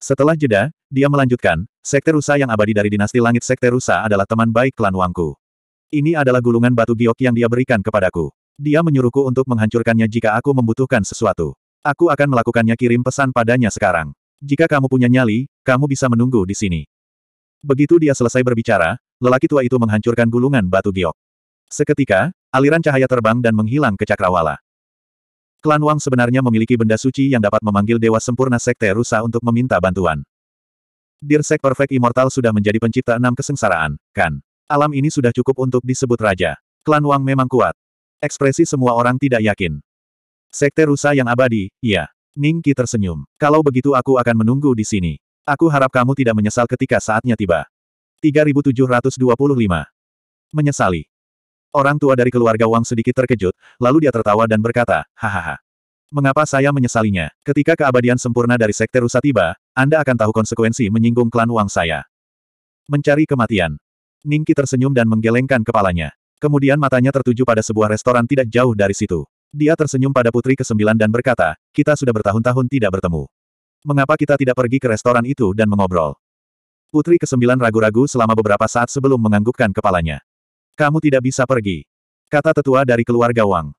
Setelah jeda, dia melanjutkan, Sekte Rusa yang abadi dari dinasti langit Sekte Rusa adalah teman baik klan Wangku. Ini adalah gulungan batu giok yang dia berikan kepadaku. Dia menyuruhku untuk menghancurkannya jika aku membutuhkan sesuatu. Aku akan melakukannya kirim pesan padanya sekarang. Jika kamu punya nyali, kamu bisa menunggu di sini. Begitu dia selesai berbicara, lelaki tua itu menghancurkan gulungan batu giok. Seketika, Aliran cahaya terbang dan menghilang ke cakrawala. Klan Wang sebenarnya memiliki benda suci yang dapat memanggil Dewa Sempurna Sekte Rusa untuk meminta bantuan. Dirsek Perfect Immortal sudah menjadi pencipta enam kesengsaraan, kan? Alam ini sudah cukup untuk disebut raja. Klan Wang memang kuat. Ekspresi semua orang tidak yakin. Sekte Rusa yang abadi, iya. Ning Qi tersenyum. Kalau begitu aku akan menunggu di sini. Aku harap kamu tidak menyesal ketika saatnya tiba. 3725. Menyesali. Orang tua dari keluarga Wang sedikit terkejut, lalu dia tertawa dan berkata, hahaha. Mengapa saya menyesalinya? Ketika keabadian sempurna dari Sekte Rusa tiba, Anda akan tahu konsekuensi menyinggung klan Wang saya. Mencari kematian. Ningki tersenyum dan menggelengkan kepalanya. Kemudian matanya tertuju pada sebuah restoran tidak jauh dari situ. Dia tersenyum pada putri ke-9 dan berkata, kita sudah bertahun-tahun tidak bertemu. Mengapa kita tidak pergi ke restoran itu dan mengobrol? Putri ke-9 ragu-ragu selama beberapa saat sebelum menganggukkan kepalanya. Kamu tidak bisa pergi. Kata tetua dari keluarga Wang.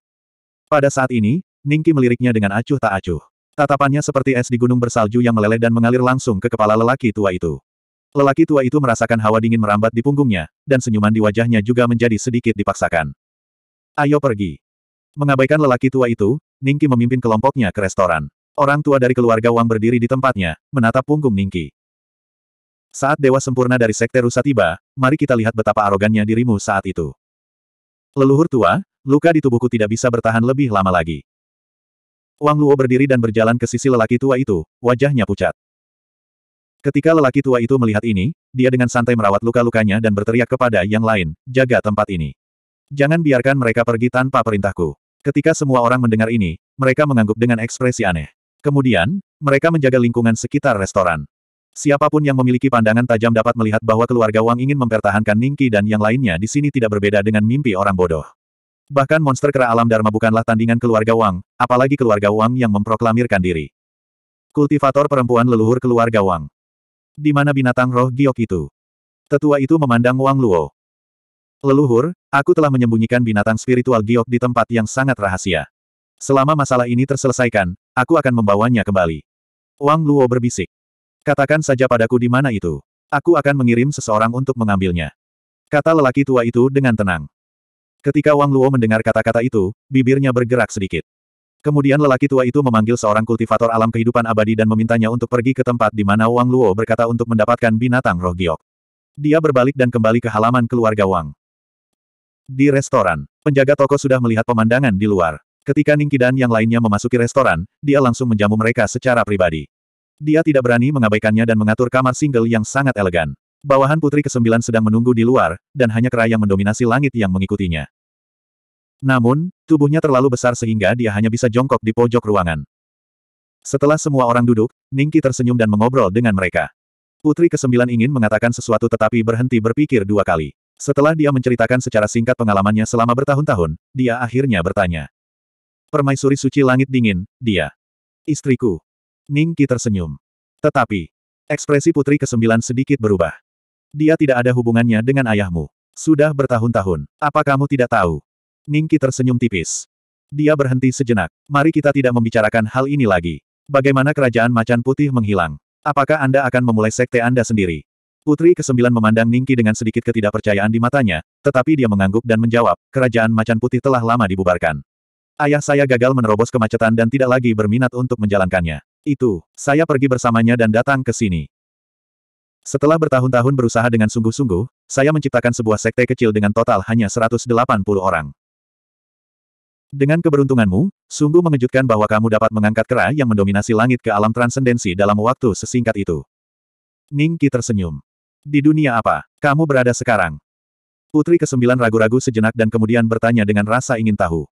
Pada saat ini, Ningki meliriknya dengan acuh tak acuh. Tatapannya seperti es di gunung bersalju yang meleleh dan mengalir langsung ke kepala lelaki tua itu. Lelaki tua itu merasakan hawa dingin merambat di punggungnya, dan senyuman di wajahnya juga menjadi sedikit dipaksakan. Ayo pergi. Mengabaikan lelaki tua itu, Ningki memimpin kelompoknya ke restoran. Orang tua dari keluarga Wang berdiri di tempatnya, menatap punggung Ningki. Saat dewa sempurna dari Sekte Rusa tiba, mari kita lihat betapa arogannya dirimu saat itu. Leluhur tua, luka di tubuhku tidak bisa bertahan lebih lama lagi. Wang Luo berdiri dan berjalan ke sisi lelaki tua itu, wajahnya pucat. Ketika lelaki tua itu melihat ini, dia dengan santai merawat luka-lukanya dan berteriak kepada yang lain, jaga tempat ini. Jangan biarkan mereka pergi tanpa perintahku. Ketika semua orang mendengar ini, mereka mengangguk dengan ekspresi aneh. Kemudian, mereka menjaga lingkungan sekitar restoran. Siapapun yang memiliki pandangan tajam dapat melihat bahwa keluarga Wang ingin mempertahankan Ningki dan yang lainnya di sini tidak berbeda dengan mimpi orang bodoh. Bahkan monster kera alam Dharma bukanlah tandingan keluarga Wang, apalagi keluarga Wang yang memproklamirkan diri. Kultivator perempuan leluhur keluarga Wang. Di mana binatang roh giok itu? Tetua itu memandang Wang Luo. Leluhur, aku telah menyembunyikan binatang spiritual giok di tempat yang sangat rahasia. Selama masalah ini terselesaikan, aku akan membawanya kembali. Wang Luo berbisik. Katakan saja padaku di mana itu. Aku akan mengirim seseorang untuk mengambilnya. Kata lelaki tua itu dengan tenang. Ketika Wang Luo mendengar kata-kata itu, bibirnya bergerak sedikit. Kemudian lelaki tua itu memanggil seorang kultivator alam kehidupan abadi dan memintanya untuk pergi ke tempat di mana Wang Luo berkata untuk mendapatkan binatang roh giok. Dia berbalik dan kembali ke halaman keluarga Wang. Di restoran, penjaga toko sudah melihat pemandangan di luar. Ketika Ningki dan yang lainnya memasuki restoran, dia langsung menjamu mereka secara pribadi. Dia tidak berani mengabaikannya dan mengatur kamar single yang sangat elegan. Bawahan putri kesembilan sedang menunggu di luar, dan hanya kera yang mendominasi langit yang mengikutinya. Namun, tubuhnya terlalu besar sehingga dia hanya bisa jongkok di pojok ruangan. Setelah semua orang duduk, Ningki tersenyum dan mengobrol dengan mereka. Putri kesembilan ingin mengatakan sesuatu tetapi berhenti berpikir dua kali. Setelah dia menceritakan secara singkat pengalamannya selama bertahun-tahun, dia akhirnya bertanya. Permaisuri suci langit dingin, dia. Istriku. Ning Qi tersenyum. Tetapi, ekspresi putri kesembilan sedikit berubah. Dia tidak ada hubungannya dengan ayahmu. Sudah bertahun-tahun. Apa kamu tidak tahu? Ning Qi tersenyum tipis. Dia berhenti sejenak. Mari kita tidak membicarakan hal ini lagi. Bagaimana kerajaan macan putih menghilang? Apakah Anda akan memulai sekte Anda sendiri? Putri kesembilan memandang Ningki dengan sedikit ketidakpercayaan di matanya, tetapi dia mengangguk dan menjawab, kerajaan macan putih telah lama dibubarkan. Ayah saya gagal menerobos kemacetan dan tidak lagi berminat untuk menjalankannya. Itu, saya pergi bersamanya dan datang ke sini. Setelah bertahun-tahun berusaha dengan sungguh-sungguh, saya menciptakan sebuah sekte kecil dengan total hanya 180 orang. Dengan keberuntunganmu, sungguh mengejutkan bahwa kamu dapat mengangkat kera yang mendominasi langit ke alam transendensi dalam waktu sesingkat itu. Ningki tersenyum. Di dunia apa, kamu berada sekarang? Putri kesembilan ragu-ragu sejenak dan kemudian bertanya dengan rasa ingin tahu.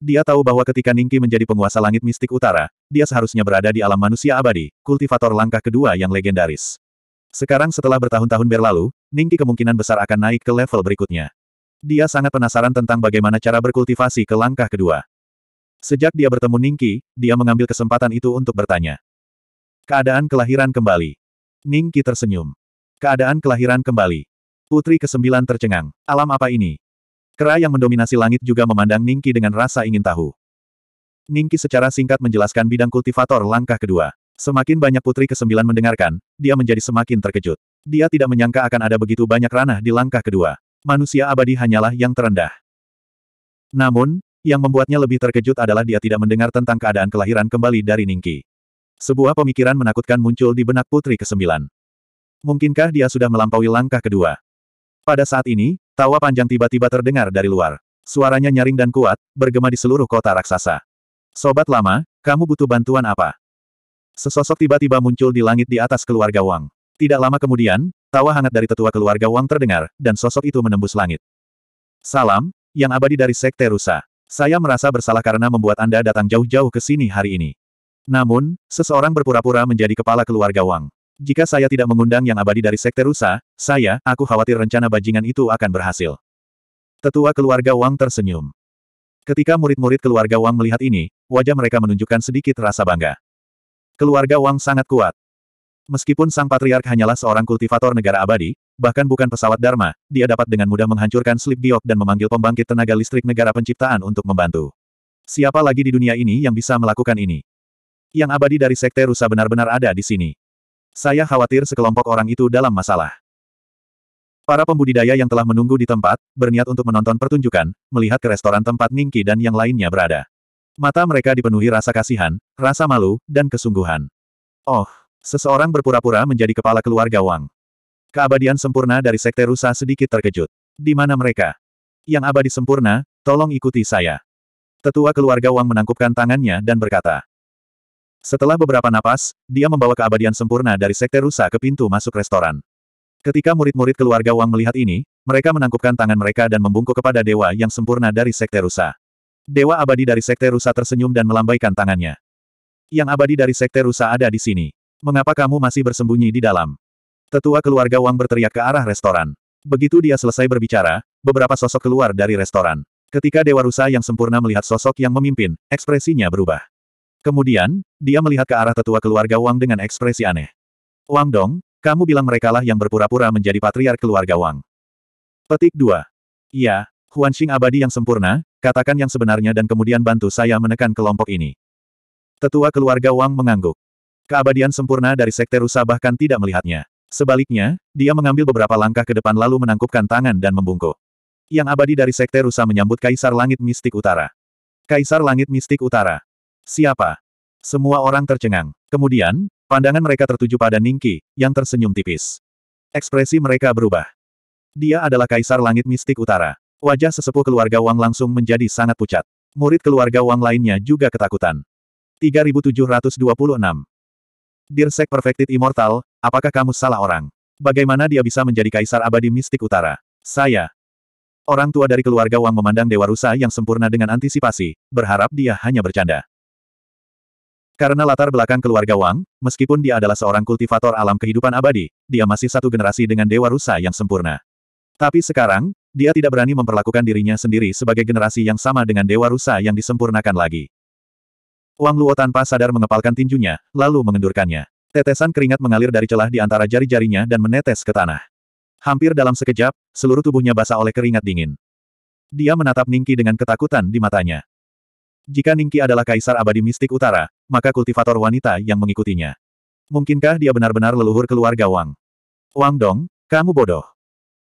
Dia tahu bahwa ketika Ningki menjadi penguasa langit mistik utara, dia seharusnya berada di alam manusia abadi, kultivator langkah kedua yang legendaris. Sekarang setelah bertahun-tahun berlalu, Ningki kemungkinan besar akan naik ke level berikutnya. Dia sangat penasaran tentang bagaimana cara berkultivasi ke langkah kedua. Sejak dia bertemu Ningki, dia mengambil kesempatan itu untuk bertanya. Keadaan kelahiran kembali. Ningki tersenyum. Keadaan kelahiran kembali. Putri kesembilan tercengang. Alam apa ini? Kera yang mendominasi langit juga memandang Ningki dengan rasa ingin tahu. Ningki secara singkat menjelaskan bidang kultivator langkah kedua. Semakin banyak putri kesembilan mendengarkan, dia menjadi semakin terkejut. Dia tidak menyangka akan ada begitu banyak ranah di langkah kedua. Manusia abadi hanyalah yang terendah. Namun, yang membuatnya lebih terkejut adalah dia tidak mendengar tentang keadaan kelahiran kembali dari Ningki. Sebuah pemikiran menakutkan muncul di benak putri kesembilan. Mungkinkah dia sudah melampaui langkah kedua? Pada saat ini, Tawa panjang tiba-tiba terdengar dari luar. Suaranya nyaring dan kuat, bergema di seluruh kota raksasa. Sobat lama, kamu butuh bantuan apa? Sesosok tiba-tiba muncul di langit di atas keluarga Wang. Tidak lama kemudian, tawa hangat dari tetua keluarga Wang terdengar, dan sosok itu menembus langit. Salam, yang abadi dari Sekte Rusa. Saya merasa bersalah karena membuat Anda datang jauh-jauh ke sini hari ini. Namun, seseorang berpura-pura menjadi kepala keluarga Wang. Jika saya tidak mengundang yang abadi dari Sekte Rusa, saya, aku khawatir rencana bajingan itu akan berhasil. Tetua keluarga Wang tersenyum. Ketika murid-murid keluarga Wang melihat ini, wajah mereka menunjukkan sedikit rasa bangga. Keluarga Wang sangat kuat. Meskipun sang patriark hanyalah seorang kultivator negara abadi, bahkan bukan pesawat Dharma, dia dapat dengan mudah menghancurkan slip diok dan memanggil pembangkit tenaga listrik negara penciptaan untuk membantu. Siapa lagi di dunia ini yang bisa melakukan ini? Yang abadi dari Sekte Rusa benar-benar ada di sini. Saya khawatir sekelompok orang itu dalam masalah. Para pembudidaya yang telah menunggu di tempat, berniat untuk menonton pertunjukan, melihat ke restoran tempat Ningki dan yang lainnya berada. Mata mereka dipenuhi rasa kasihan, rasa malu, dan kesungguhan. Oh, seseorang berpura-pura menjadi kepala keluarga Wang. Keabadian sempurna dari Sekte Rusa sedikit terkejut. Di mana mereka? Yang abadi sempurna, tolong ikuti saya. Tetua keluarga Wang menangkupkan tangannya dan berkata, setelah beberapa napas, dia membawa keabadian sempurna dari Sekte Rusa ke pintu masuk restoran. Ketika murid-murid keluarga Wang melihat ini, mereka menangkupkan tangan mereka dan membungkuk kepada dewa yang sempurna dari Sekte Rusa. Dewa abadi dari Sekte Rusa tersenyum dan melambaikan tangannya. Yang abadi dari Sekte Rusa ada di sini. Mengapa kamu masih bersembunyi di dalam? Tetua keluarga Wang berteriak ke arah restoran. Begitu dia selesai berbicara, beberapa sosok keluar dari restoran. Ketika Dewa Rusa yang sempurna melihat sosok yang memimpin, ekspresinya berubah. Kemudian, dia melihat ke arah tetua keluarga Wang dengan ekspresi aneh. Wang Dong, kamu bilang merekalah yang berpura-pura menjadi patriark keluarga Wang. Petik 2. Iya, Huan Xing abadi yang sempurna, katakan yang sebenarnya dan kemudian bantu saya menekan kelompok ini. Tetua keluarga Wang mengangguk. Keabadian sempurna dari Sekte Rusa bahkan tidak melihatnya. Sebaliknya, dia mengambil beberapa langkah ke depan lalu menangkupkan tangan dan membungkuk. Yang abadi dari Sekte Rusa menyambut Kaisar Langit Mistik Utara. Kaisar Langit Mistik Utara. Siapa? Semua orang tercengang. Kemudian, pandangan mereka tertuju pada Ningki, yang tersenyum tipis. Ekspresi mereka berubah. Dia adalah Kaisar Langit Mistik Utara. Wajah sesepuh keluarga Wang langsung menjadi sangat pucat. Murid keluarga Wang lainnya juga ketakutan. 3726. Dirsek Perfected Immortal, apakah kamu salah orang? Bagaimana dia bisa menjadi Kaisar Abadi Mistik Utara? Saya. Orang tua dari keluarga Wang memandang Dewa Rusa yang sempurna dengan antisipasi, berharap dia hanya bercanda. Karena latar belakang keluarga Wang, meskipun dia adalah seorang kultivator alam kehidupan abadi, dia masih satu generasi dengan Dewa Rusa yang sempurna. Tapi sekarang, dia tidak berani memperlakukan dirinya sendiri sebagai generasi yang sama dengan Dewa Rusa yang disempurnakan lagi. Wang Luo tanpa sadar mengepalkan tinjunya, lalu mengendurkannya. Tetesan keringat mengalir dari celah di antara jari-jarinya dan menetes ke tanah. Hampir dalam sekejap, seluruh tubuhnya basah oleh keringat dingin. Dia menatap Ningki dengan ketakutan di matanya. Jika Ningki adalah kaisar abadi mistik utara, maka kultivator wanita yang mengikutinya. Mungkinkah dia benar-benar leluhur keluarga Wang? Wang Dong, kamu bodoh.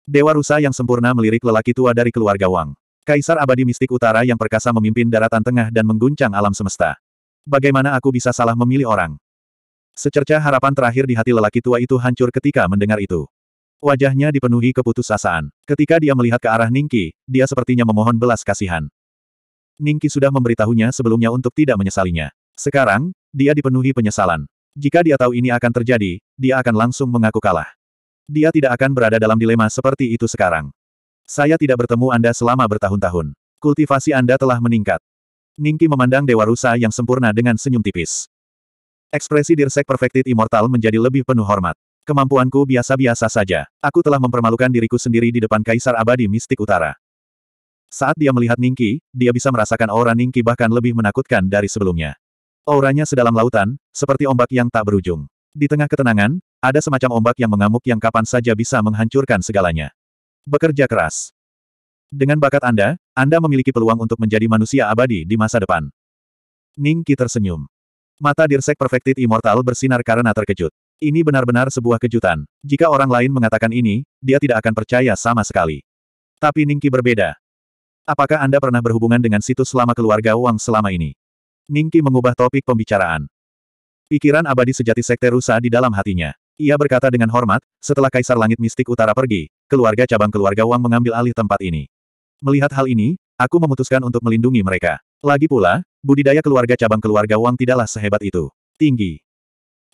Dewa rusa yang sempurna melirik lelaki tua dari keluarga Wang. Kaisar abadi mistik utara yang perkasa memimpin daratan tengah dan mengguncang alam semesta. Bagaimana aku bisa salah memilih orang? Secerca harapan terakhir di hati lelaki tua itu hancur ketika mendengar itu. Wajahnya dipenuhi keputusasaan. Ketika dia melihat ke arah Ningki, dia sepertinya memohon belas kasihan. Ningki sudah memberitahunya sebelumnya untuk tidak menyesalinya. Sekarang, dia dipenuhi penyesalan. Jika dia tahu ini akan terjadi, dia akan langsung mengaku kalah. Dia tidak akan berada dalam dilema seperti itu sekarang. Saya tidak bertemu Anda selama bertahun-tahun. Kultivasi Anda telah meningkat. Ningki memandang Dewa Rusa yang sempurna dengan senyum tipis. Ekspresi Dirsek Perfected Immortal menjadi lebih penuh hormat. Kemampuanku biasa-biasa saja. Aku telah mempermalukan diriku sendiri di depan Kaisar Abadi Mistik Utara. Saat dia melihat Ningki, dia bisa merasakan aura Ningki bahkan lebih menakutkan dari sebelumnya. Auranya sedalam lautan, seperti ombak yang tak berujung. Di tengah ketenangan, ada semacam ombak yang mengamuk yang kapan saja bisa menghancurkan segalanya. Bekerja keras. Dengan bakat Anda, Anda memiliki peluang untuk menjadi manusia abadi di masa depan. Ningki tersenyum. Mata Dirsek Perfected Immortal bersinar karena terkejut. Ini benar-benar sebuah kejutan. Jika orang lain mengatakan ini, dia tidak akan percaya sama sekali. Tapi Ningki berbeda. Apakah Anda pernah berhubungan dengan situs selama keluarga Wang selama ini? Ningki mengubah topik pembicaraan. Pikiran abadi sejati sekte rusa di dalam hatinya. Ia berkata dengan hormat, setelah Kaisar Langit Mistik Utara pergi, keluarga cabang keluarga Wang mengambil alih tempat ini. Melihat hal ini, aku memutuskan untuk melindungi mereka. Lagi pula, budidaya keluarga cabang keluarga Wang tidaklah sehebat itu. Tinggi.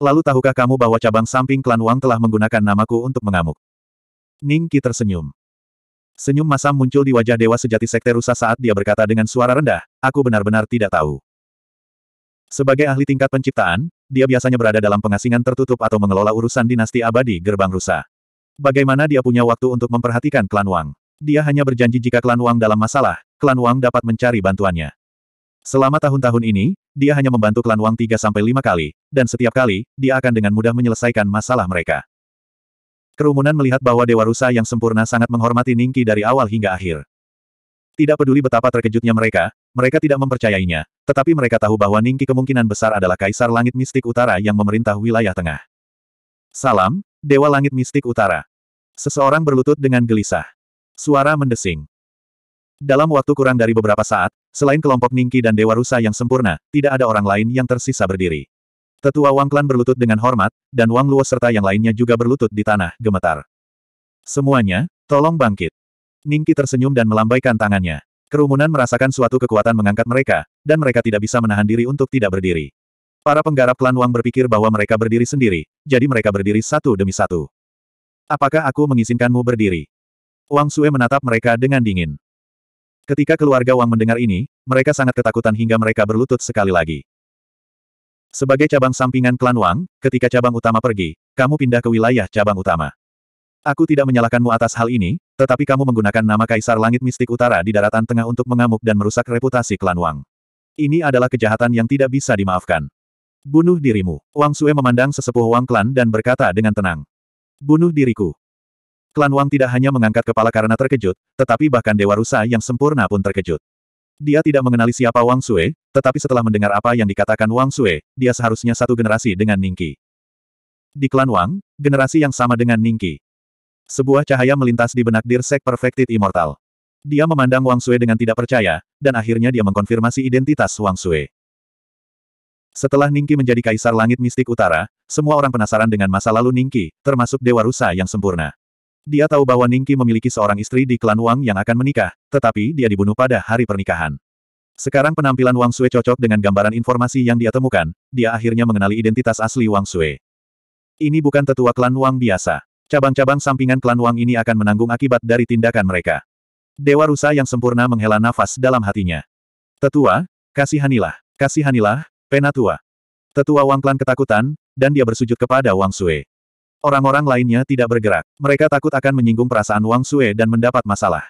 Lalu tahukah kamu bahwa cabang samping klan Wang telah menggunakan namaku untuk mengamuk? Ningki tersenyum. Senyum masam muncul di wajah dewa sejati sekte rusa saat dia berkata dengan suara rendah, aku benar-benar tidak tahu. Sebagai ahli tingkat penciptaan, dia biasanya berada dalam pengasingan tertutup atau mengelola urusan dinasti abadi gerbang rusa. Bagaimana dia punya waktu untuk memperhatikan klan Wang? Dia hanya berjanji jika klan Wang dalam masalah, klan Wang dapat mencari bantuannya. Selama tahun-tahun ini, dia hanya membantu klan Wang 3-5 kali, dan setiap kali, dia akan dengan mudah menyelesaikan masalah mereka. Kerumunan melihat bahwa Dewa Rusa yang sempurna sangat menghormati Ningki dari awal hingga akhir. Tidak peduli betapa terkejutnya mereka, mereka tidak mempercayainya, tetapi mereka tahu bahwa Ningki kemungkinan besar adalah Kaisar Langit Mistik Utara yang memerintah wilayah tengah. Salam, Dewa Langit Mistik Utara. Seseorang berlutut dengan gelisah. Suara mendesing. Dalam waktu kurang dari beberapa saat, selain kelompok Ningki dan Dewa Rusa yang sempurna, tidak ada orang lain yang tersisa berdiri. Tetua Wang Klan berlutut dengan hormat, dan Wang Luo serta yang lainnya juga berlutut di tanah, gemetar. Semuanya, tolong bangkit. Ningki tersenyum dan melambaikan tangannya. Kerumunan merasakan suatu kekuatan mengangkat mereka, dan mereka tidak bisa menahan diri untuk tidak berdiri. Para penggarap klan Wang berpikir bahwa mereka berdiri sendiri, jadi mereka berdiri satu demi satu. Apakah aku mengizinkanmu berdiri? Wang Sue menatap mereka dengan dingin. Ketika keluarga Wang mendengar ini, mereka sangat ketakutan hingga mereka berlutut sekali lagi. Sebagai cabang sampingan klan Wang, ketika cabang utama pergi, kamu pindah ke wilayah cabang utama. Aku tidak menyalahkanmu atas hal ini, tetapi kamu menggunakan nama Kaisar Langit Mistik Utara di daratan tengah untuk mengamuk dan merusak reputasi klan Wang. Ini adalah kejahatan yang tidak bisa dimaafkan. Bunuh dirimu. Wang Sue memandang sesepuh Wang Klan dan berkata dengan tenang. Bunuh diriku. Klan Wang tidak hanya mengangkat kepala karena terkejut, tetapi bahkan Dewa Rusa yang sempurna pun terkejut. Dia tidak mengenali siapa Wang Sue, tetapi setelah mendengar apa yang dikatakan Wang Sue, dia seharusnya satu generasi dengan Ningki. Di klan Wang, generasi yang sama dengan Ningki. Sebuah cahaya melintas di benak Dirsek Perfected Immortal. Dia memandang Wang Sue dengan tidak percaya, dan akhirnya dia mengkonfirmasi identitas Wang Sue. Setelah Ningki menjadi Kaisar Langit Mistik Utara, semua orang penasaran dengan masa lalu Ningki, termasuk Dewa Rusa yang sempurna. Dia tahu bahwa Ningki memiliki seorang istri di klan Wang yang akan menikah, tetapi dia dibunuh pada hari pernikahan. Sekarang penampilan Wang Sui cocok dengan gambaran informasi yang dia temukan, dia akhirnya mengenali identitas asli Wang Sui. Ini bukan tetua klan Wang biasa. Cabang-cabang sampingan klan Wang ini akan menanggung akibat dari tindakan mereka. Dewa rusa yang sempurna menghela nafas dalam hatinya. Tetua, kasihanilah, kasihanilah, penatua. Tetua Wang klan ketakutan, dan dia bersujud kepada Wang Sui. Orang-orang lainnya tidak bergerak. Mereka takut akan menyinggung perasaan Wang Sue dan mendapat masalah.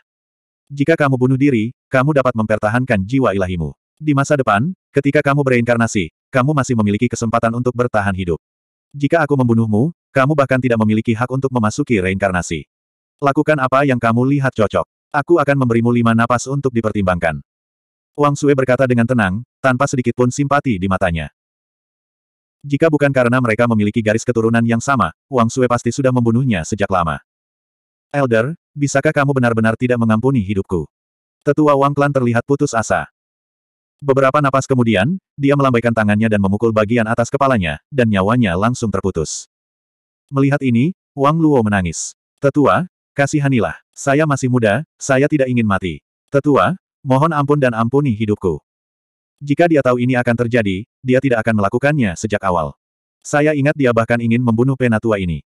Jika kamu bunuh diri, kamu dapat mempertahankan jiwa ilahimu. Di masa depan, ketika kamu bereinkarnasi, kamu masih memiliki kesempatan untuk bertahan hidup. Jika aku membunuhmu, kamu bahkan tidak memiliki hak untuk memasuki reinkarnasi. Lakukan apa yang kamu lihat cocok. Aku akan memberimu lima napas untuk dipertimbangkan. Wang Sue berkata dengan tenang, tanpa sedikit pun simpati di matanya. Jika bukan karena mereka memiliki garis keturunan yang sama, Wang Sue pasti sudah membunuhnya sejak lama. Elder, bisakah kamu benar-benar tidak mengampuni hidupku? Tetua Wang Klan terlihat putus asa. Beberapa napas kemudian, dia melambaikan tangannya dan memukul bagian atas kepalanya, dan nyawanya langsung terputus. Melihat ini, Wang Luo menangis. Tetua, kasihanilah. Saya masih muda, saya tidak ingin mati. Tetua, mohon ampun dan ampuni hidupku. Jika dia tahu ini akan terjadi, dia tidak akan melakukannya sejak awal. Saya ingat dia bahkan ingin membunuh penatua ini.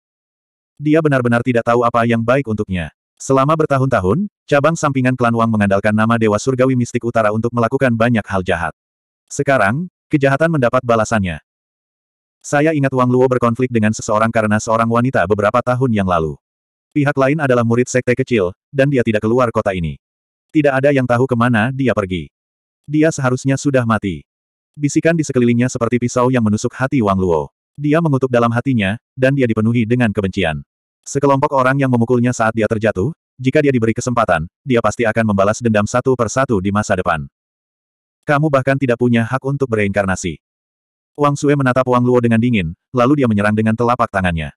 Dia benar-benar tidak tahu apa yang baik untuknya. Selama bertahun-tahun, cabang sampingan klan Wang mengandalkan nama Dewa Surgawi Mistik Utara untuk melakukan banyak hal jahat. Sekarang, kejahatan mendapat balasannya. Saya ingat Wang Luo berkonflik dengan seseorang karena seorang wanita beberapa tahun yang lalu. Pihak lain adalah murid sekte kecil, dan dia tidak keluar kota ini. Tidak ada yang tahu kemana dia pergi. Dia seharusnya sudah mati. Bisikan di sekelilingnya seperti pisau yang menusuk hati Wang Luo. Dia mengutuk dalam hatinya, dan dia dipenuhi dengan kebencian. Sekelompok orang yang memukulnya saat dia terjatuh, jika dia diberi kesempatan, dia pasti akan membalas dendam satu persatu di masa depan. Kamu bahkan tidak punya hak untuk bereinkarnasi. Wang Sue menatap Wang Luo dengan dingin, lalu dia menyerang dengan telapak tangannya.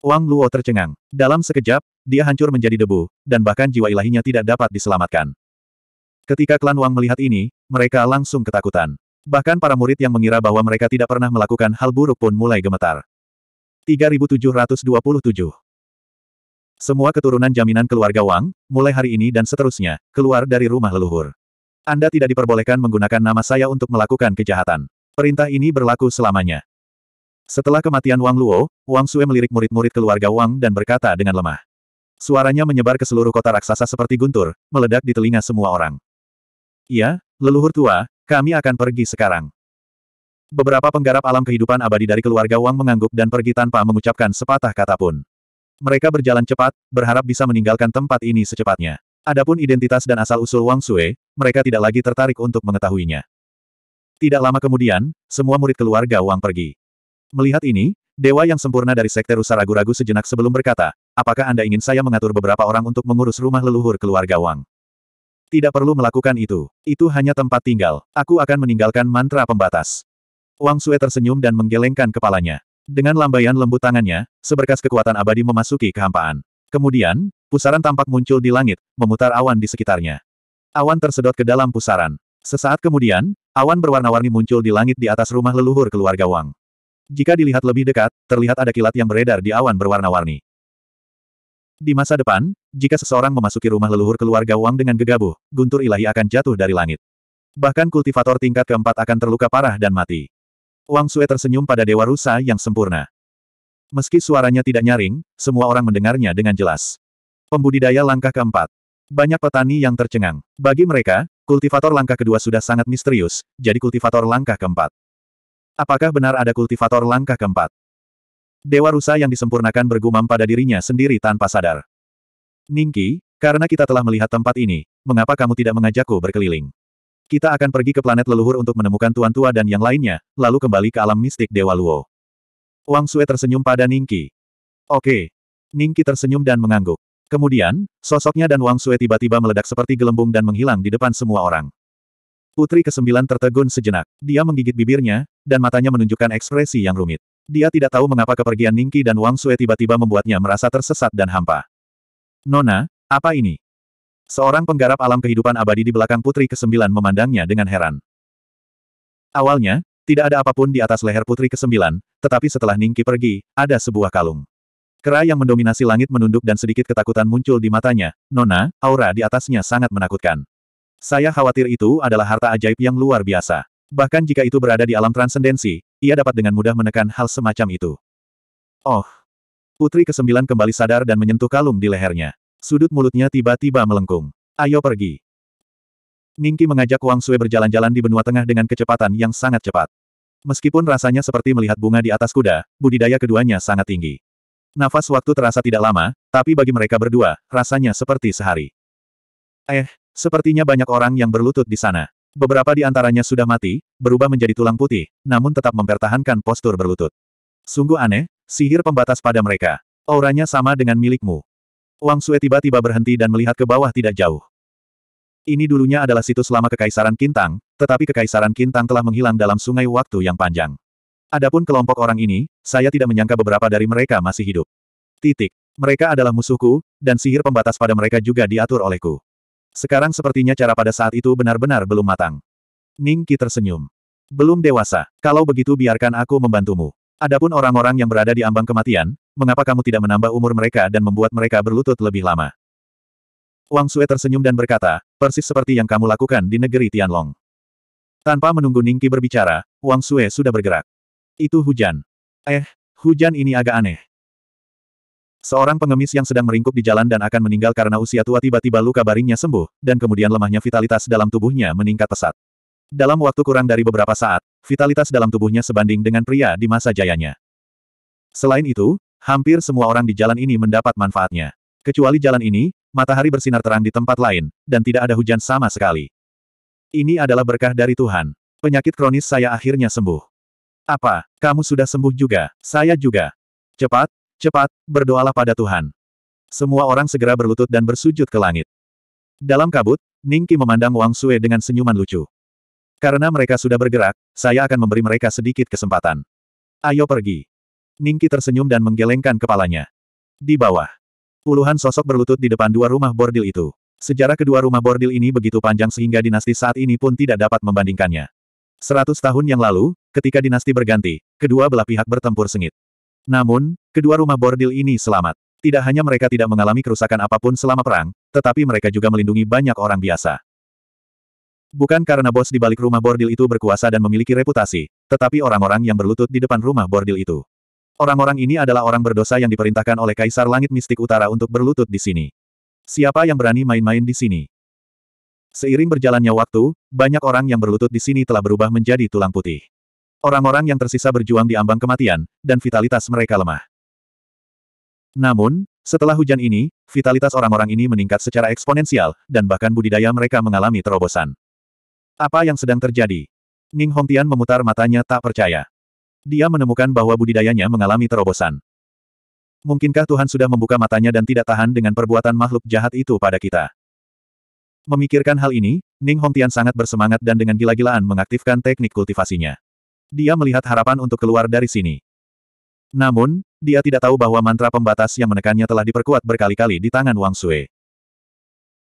Wang Luo tercengang. Dalam sekejap, dia hancur menjadi debu, dan bahkan jiwa ilahinya tidak dapat diselamatkan. Ketika klan Wang melihat ini, mereka langsung ketakutan. Bahkan para murid yang mengira bahwa mereka tidak pernah melakukan hal buruk pun mulai gemetar. 3727 Semua keturunan jaminan keluarga Wang, mulai hari ini dan seterusnya, keluar dari rumah leluhur. Anda tidak diperbolehkan menggunakan nama saya untuk melakukan kejahatan. Perintah ini berlaku selamanya. Setelah kematian Wang Luo, Wang Sue melirik murid-murid keluarga Wang dan berkata dengan lemah. Suaranya menyebar ke seluruh kota raksasa seperti guntur, meledak di telinga semua orang. Ya, leluhur tua, kami akan pergi sekarang. Beberapa penggarap alam kehidupan abadi dari keluarga Wang mengangguk dan pergi tanpa mengucapkan sepatah kata pun. Mereka berjalan cepat, berharap bisa meninggalkan tempat ini secepatnya. Adapun identitas dan asal-usul Wang Sue, mereka tidak lagi tertarik untuk mengetahuinya. Tidak lama kemudian, semua murid keluarga Wang pergi. Melihat ini, Dewa yang sempurna dari Sekte Rusa ragu-ragu sejenak sebelum berkata, apakah Anda ingin saya mengatur beberapa orang untuk mengurus rumah leluhur keluarga Wang? Tidak perlu melakukan itu. Itu hanya tempat tinggal. Aku akan meninggalkan mantra pembatas. Wang Sue tersenyum dan menggelengkan kepalanya. Dengan lambaian lembut tangannya, seberkas kekuatan abadi memasuki kehampaan. Kemudian, pusaran tampak muncul di langit, memutar awan di sekitarnya. Awan tersedot ke dalam pusaran. Sesaat kemudian, awan berwarna-warni muncul di langit di atas rumah leluhur keluarga Wang. Jika dilihat lebih dekat, terlihat ada kilat yang beredar di awan berwarna-warni. Di masa depan, jika seseorang memasuki rumah leluhur keluarga Wang dengan gegabah, guntur ilahi akan jatuh dari langit. Bahkan kultivator tingkat keempat akan terluka parah dan mati. Wang Sue tersenyum pada Dewa Rusa yang sempurna. Meski suaranya tidak nyaring, semua orang mendengarnya dengan jelas. Pembudidaya langkah keempat. Banyak petani yang tercengang. Bagi mereka, kultivator langkah kedua sudah sangat misterius, jadi kultivator langkah keempat. Apakah benar ada kultivator langkah keempat? Dewa rusa yang disempurnakan bergumam pada dirinya sendiri tanpa sadar. Ningki, karena kita telah melihat tempat ini, mengapa kamu tidak mengajakku berkeliling? Kita akan pergi ke planet leluhur untuk menemukan Tuan Tua dan yang lainnya, lalu kembali ke alam mistik Dewa Luo. Wang Sue tersenyum pada Ningki. Oke. Ningki tersenyum dan mengangguk. Kemudian, sosoknya dan Wang Sue tiba-tiba meledak seperti gelembung dan menghilang di depan semua orang. Putri kesembilan tertegun sejenak. Dia menggigit bibirnya, dan matanya menunjukkan ekspresi yang rumit. Dia tidak tahu mengapa kepergian Ningki dan Wang Sue tiba-tiba membuatnya merasa tersesat dan hampa. Nona, apa ini? Seorang penggarap alam kehidupan abadi di belakang putri kesembilan memandangnya dengan heran. Awalnya, tidak ada apapun di atas leher putri kesembilan, tetapi setelah Ningki pergi, ada sebuah kalung. Kera yang mendominasi langit menunduk dan sedikit ketakutan muncul di matanya, Nona, aura di atasnya sangat menakutkan. Saya khawatir itu adalah harta ajaib yang luar biasa. Bahkan jika itu berada di alam transendensi, ia dapat dengan mudah menekan hal semacam itu. Oh! Putri kesembilan kembali sadar dan menyentuh kalung di lehernya. Sudut mulutnya tiba-tiba melengkung. Ayo pergi. Ningki mengajak Wang Su'e berjalan-jalan di benua tengah dengan kecepatan yang sangat cepat. Meskipun rasanya seperti melihat bunga di atas kuda, budidaya keduanya sangat tinggi. Nafas waktu terasa tidak lama, tapi bagi mereka berdua, rasanya seperti sehari. Eh, sepertinya banyak orang yang berlutut di sana. Beberapa di antaranya sudah mati, berubah menjadi tulang putih, namun tetap mempertahankan postur berlutut. Sungguh aneh, sihir pembatas pada mereka. Auranya sama dengan milikmu. Wang Sue tiba-tiba berhenti dan melihat ke bawah tidak jauh. Ini dulunya adalah situs lama Kekaisaran Kintang, tetapi Kekaisaran Kintang telah menghilang dalam sungai waktu yang panjang. Adapun kelompok orang ini, saya tidak menyangka beberapa dari mereka masih hidup. Titik. Mereka adalah musuhku, dan sihir pembatas pada mereka juga diatur olehku. Sekarang sepertinya cara pada saat itu benar-benar belum matang. Ning Qi tersenyum. Belum dewasa, kalau begitu biarkan aku membantumu. Adapun orang-orang yang berada di ambang kematian, mengapa kamu tidak menambah umur mereka dan membuat mereka berlutut lebih lama? Wang Sue tersenyum dan berkata, persis seperti yang kamu lakukan di negeri Tianlong. Tanpa menunggu Ning Qi berbicara, Wang Sue sudah bergerak. Itu hujan. Eh, hujan ini agak aneh. Seorang pengemis yang sedang meringkuk di jalan dan akan meninggal karena usia tua tiba-tiba luka baringnya sembuh, dan kemudian lemahnya vitalitas dalam tubuhnya meningkat pesat. Dalam waktu kurang dari beberapa saat, vitalitas dalam tubuhnya sebanding dengan pria di masa jayanya. Selain itu, hampir semua orang di jalan ini mendapat manfaatnya. Kecuali jalan ini, matahari bersinar terang di tempat lain, dan tidak ada hujan sama sekali. Ini adalah berkah dari Tuhan. Penyakit kronis saya akhirnya sembuh. Apa, kamu sudah sembuh juga? Saya juga. Cepat, Cepat, berdoalah pada Tuhan. Semua orang segera berlutut dan bersujud ke langit. Dalam kabut, Ningki memandang Wang Sue dengan senyuman lucu. Karena mereka sudah bergerak, saya akan memberi mereka sedikit kesempatan. Ayo pergi. Ningki tersenyum dan menggelengkan kepalanya. Di bawah. Puluhan sosok berlutut di depan dua rumah bordil itu. Sejarah kedua rumah bordil ini begitu panjang sehingga dinasti saat ini pun tidak dapat membandingkannya. Seratus tahun yang lalu, ketika dinasti berganti, kedua belah pihak bertempur sengit. Namun, kedua rumah bordil ini selamat. Tidak hanya mereka tidak mengalami kerusakan apapun selama perang, tetapi mereka juga melindungi banyak orang biasa. Bukan karena bos di balik rumah bordil itu berkuasa dan memiliki reputasi, tetapi orang-orang yang berlutut di depan rumah bordil itu. Orang-orang ini adalah orang berdosa yang diperintahkan oleh Kaisar Langit Mistik Utara untuk berlutut di sini. Siapa yang berani main-main di sini? Seiring berjalannya waktu, banyak orang yang berlutut di sini telah berubah menjadi tulang putih. Orang-orang yang tersisa berjuang di ambang kematian, dan vitalitas mereka lemah. Namun, setelah hujan ini, vitalitas orang-orang ini meningkat secara eksponensial, dan bahkan budidaya mereka mengalami terobosan. Apa yang sedang terjadi? Ning Hongtian memutar matanya tak percaya. Dia menemukan bahwa budidayanya mengalami terobosan. Mungkinkah Tuhan sudah membuka matanya dan tidak tahan dengan perbuatan makhluk jahat itu pada kita? Memikirkan hal ini, Ning Hongtian sangat bersemangat dan dengan gila-gilaan mengaktifkan teknik kultivasinya. Dia melihat harapan untuk keluar dari sini. Namun, dia tidak tahu bahwa mantra pembatas yang menekannya telah diperkuat berkali-kali di tangan Wang Sui.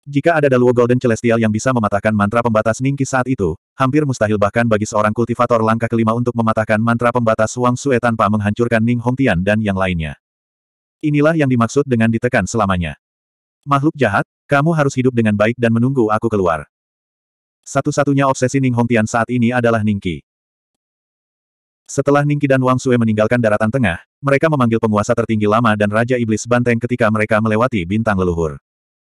Jika ada Daluo Golden Celestial yang bisa mematahkan mantra pembatas Ningki saat itu, hampir mustahil bahkan bagi seorang kultivator langkah kelima untuk mematahkan mantra pembatas Wang Sue tanpa menghancurkan Ning Hongtian dan yang lainnya. Inilah yang dimaksud dengan ditekan selamanya. Makhluk jahat, kamu harus hidup dengan baik dan menunggu aku keluar. Satu-satunya obsesi Ning Hongtian saat ini adalah Ningki. Setelah Ningki dan Wang Sue meninggalkan daratan tengah, mereka memanggil penguasa tertinggi lama dan Raja Iblis Banteng ketika mereka melewati bintang leluhur.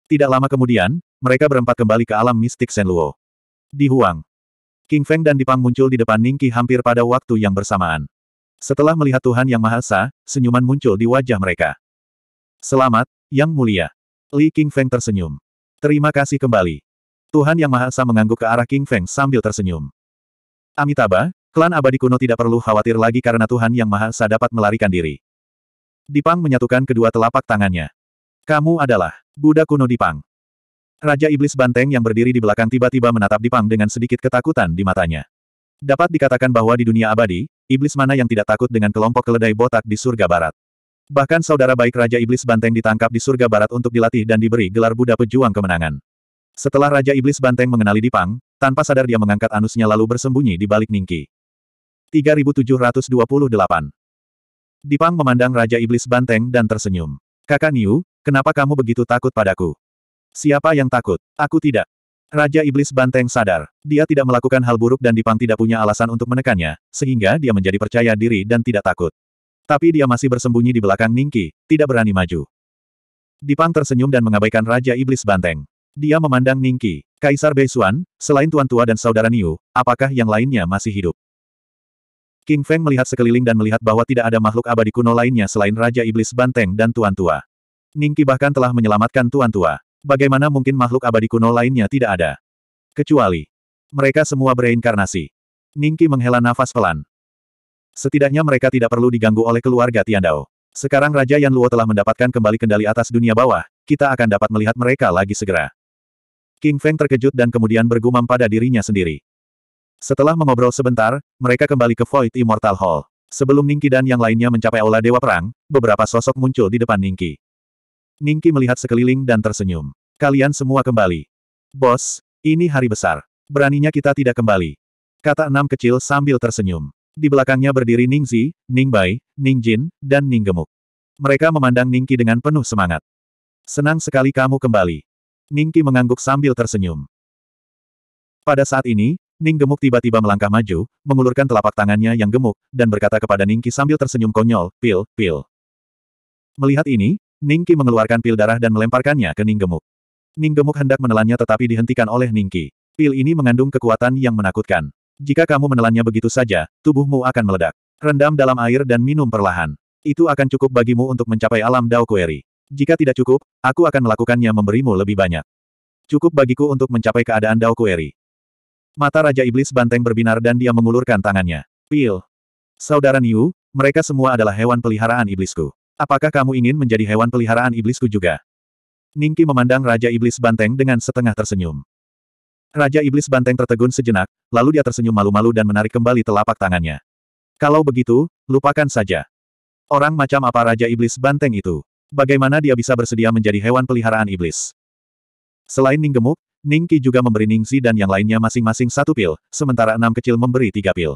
Tidak lama kemudian, mereka berempat kembali ke alam mistik Senluo. Di Huang, King Feng dan Dipang muncul di depan Ningki hampir pada waktu yang bersamaan. Setelah melihat Tuhan Yang Maha Esa, senyuman muncul di wajah mereka. Selamat, Yang Mulia. Li King Feng tersenyum. Terima kasih kembali. Tuhan Yang Maha Esa mengangguk ke arah King Feng sambil tersenyum. Amitabha, Klan abadi kuno tidak perlu khawatir lagi karena Tuhan Yang Maha Esa dapat melarikan diri. Dipang menyatukan kedua telapak tangannya. Kamu adalah Buddha kuno Dipang. Raja Iblis Banteng yang berdiri di belakang tiba-tiba menatap Dipang dengan sedikit ketakutan di matanya. Dapat dikatakan bahwa di dunia abadi, iblis mana yang tidak takut dengan kelompok keledai botak di surga barat. Bahkan saudara baik Raja Iblis Banteng ditangkap di surga barat untuk dilatih dan diberi gelar Buddha Pejuang Kemenangan. Setelah Raja Iblis Banteng mengenali Dipang, tanpa sadar dia mengangkat anusnya lalu bersembunyi di balik Ningki. 3728. Dipang memandang Raja Iblis Banteng dan tersenyum. Kakak Niu, kenapa kamu begitu takut padaku? Siapa yang takut? Aku tidak. Raja Iblis Banteng sadar. Dia tidak melakukan hal buruk dan Dipang tidak punya alasan untuk menekannya, sehingga dia menjadi percaya diri dan tidak takut. Tapi dia masih bersembunyi di belakang Ningki, tidak berani maju. Dipang tersenyum dan mengabaikan Raja Iblis Banteng. Dia memandang Ningki, Kaisar Beisuan, selain tuan tua dan saudara Niu, apakah yang lainnya masih hidup? King Feng melihat sekeliling dan melihat bahwa tidak ada makhluk abadi kuno lainnya selain Raja Iblis Banteng dan Tuan Tua. Ningki bahkan telah menyelamatkan Tuan Tua. Bagaimana mungkin makhluk abadi kuno lainnya tidak ada? Kecuali. Mereka semua bereinkarnasi. Ningki menghela nafas pelan. Setidaknya mereka tidak perlu diganggu oleh keluarga Tiandao. Sekarang Raja Yan Luo telah mendapatkan kembali kendali atas dunia bawah, kita akan dapat melihat mereka lagi segera. King Feng terkejut dan kemudian bergumam pada dirinya sendiri. Setelah mengobrol sebentar, mereka kembali ke Void Immortal Hall. Sebelum Ningki dan yang lainnya mencapai aula Dewa Perang, beberapa sosok muncul di depan Ningki. Ningki melihat sekeliling dan tersenyum. Kalian semua kembali. Bos, ini hari besar. Beraninya kita tidak kembali. Kata enam kecil sambil tersenyum. Di belakangnya berdiri Ningzi, Ningbai, Ningjin, dan Ninggemuk. Mereka memandang Ningki dengan penuh semangat. Senang sekali kamu kembali. Ningki mengangguk sambil tersenyum. Pada saat ini, Ning Gemuk tiba-tiba melangkah maju, mengulurkan telapak tangannya yang gemuk, dan berkata kepada Ningki sambil tersenyum konyol, pil, pil. Melihat ini, Ningki mengeluarkan pil darah dan melemparkannya ke Ning Gemuk. Ning Gemuk hendak menelannya tetapi dihentikan oleh Ningki. Pil ini mengandung kekuatan yang menakutkan. Jika kamu menelannya begitu saja, tubuhmu akan meledak. Rendam dalam air dan minum perlahan. Itu akan cukup bagimu untuk mencapai alam Dao Kueri. Jika tidak cukup, aku akan melakukannya memberimu lebih banyak. Cukup bagiku untuk mencapai keadaan Dao Kueri. Mata Raja Iblis Banteng berbinar dan dia mengulurkan tangannya. Pil. Saudara Niu, mereka semua adalah hewan peliharaan iblisku. Apakah kamu ingin menjadi hewan peliharaan iblisku juga? Ningki memandang Raja Iblis Banteng dengan setengah tersenyum. Raja Iblis Banteng tertegun sejenak, lalu dia tersenyum malu-malu dan menarik kembali telapak tangannya. Kalau begitu, lupakan saja. Orang macam apa Raja Iblis Banteng itu? Bagaimana dia bisa bersedia menjadi hewan peliharaan iblis? Selain Ninggemuk. Ningqi juga memberi Ningxi dan yang lainnya masing-masing satu pil, sementara enam kecil memberi tiga pil.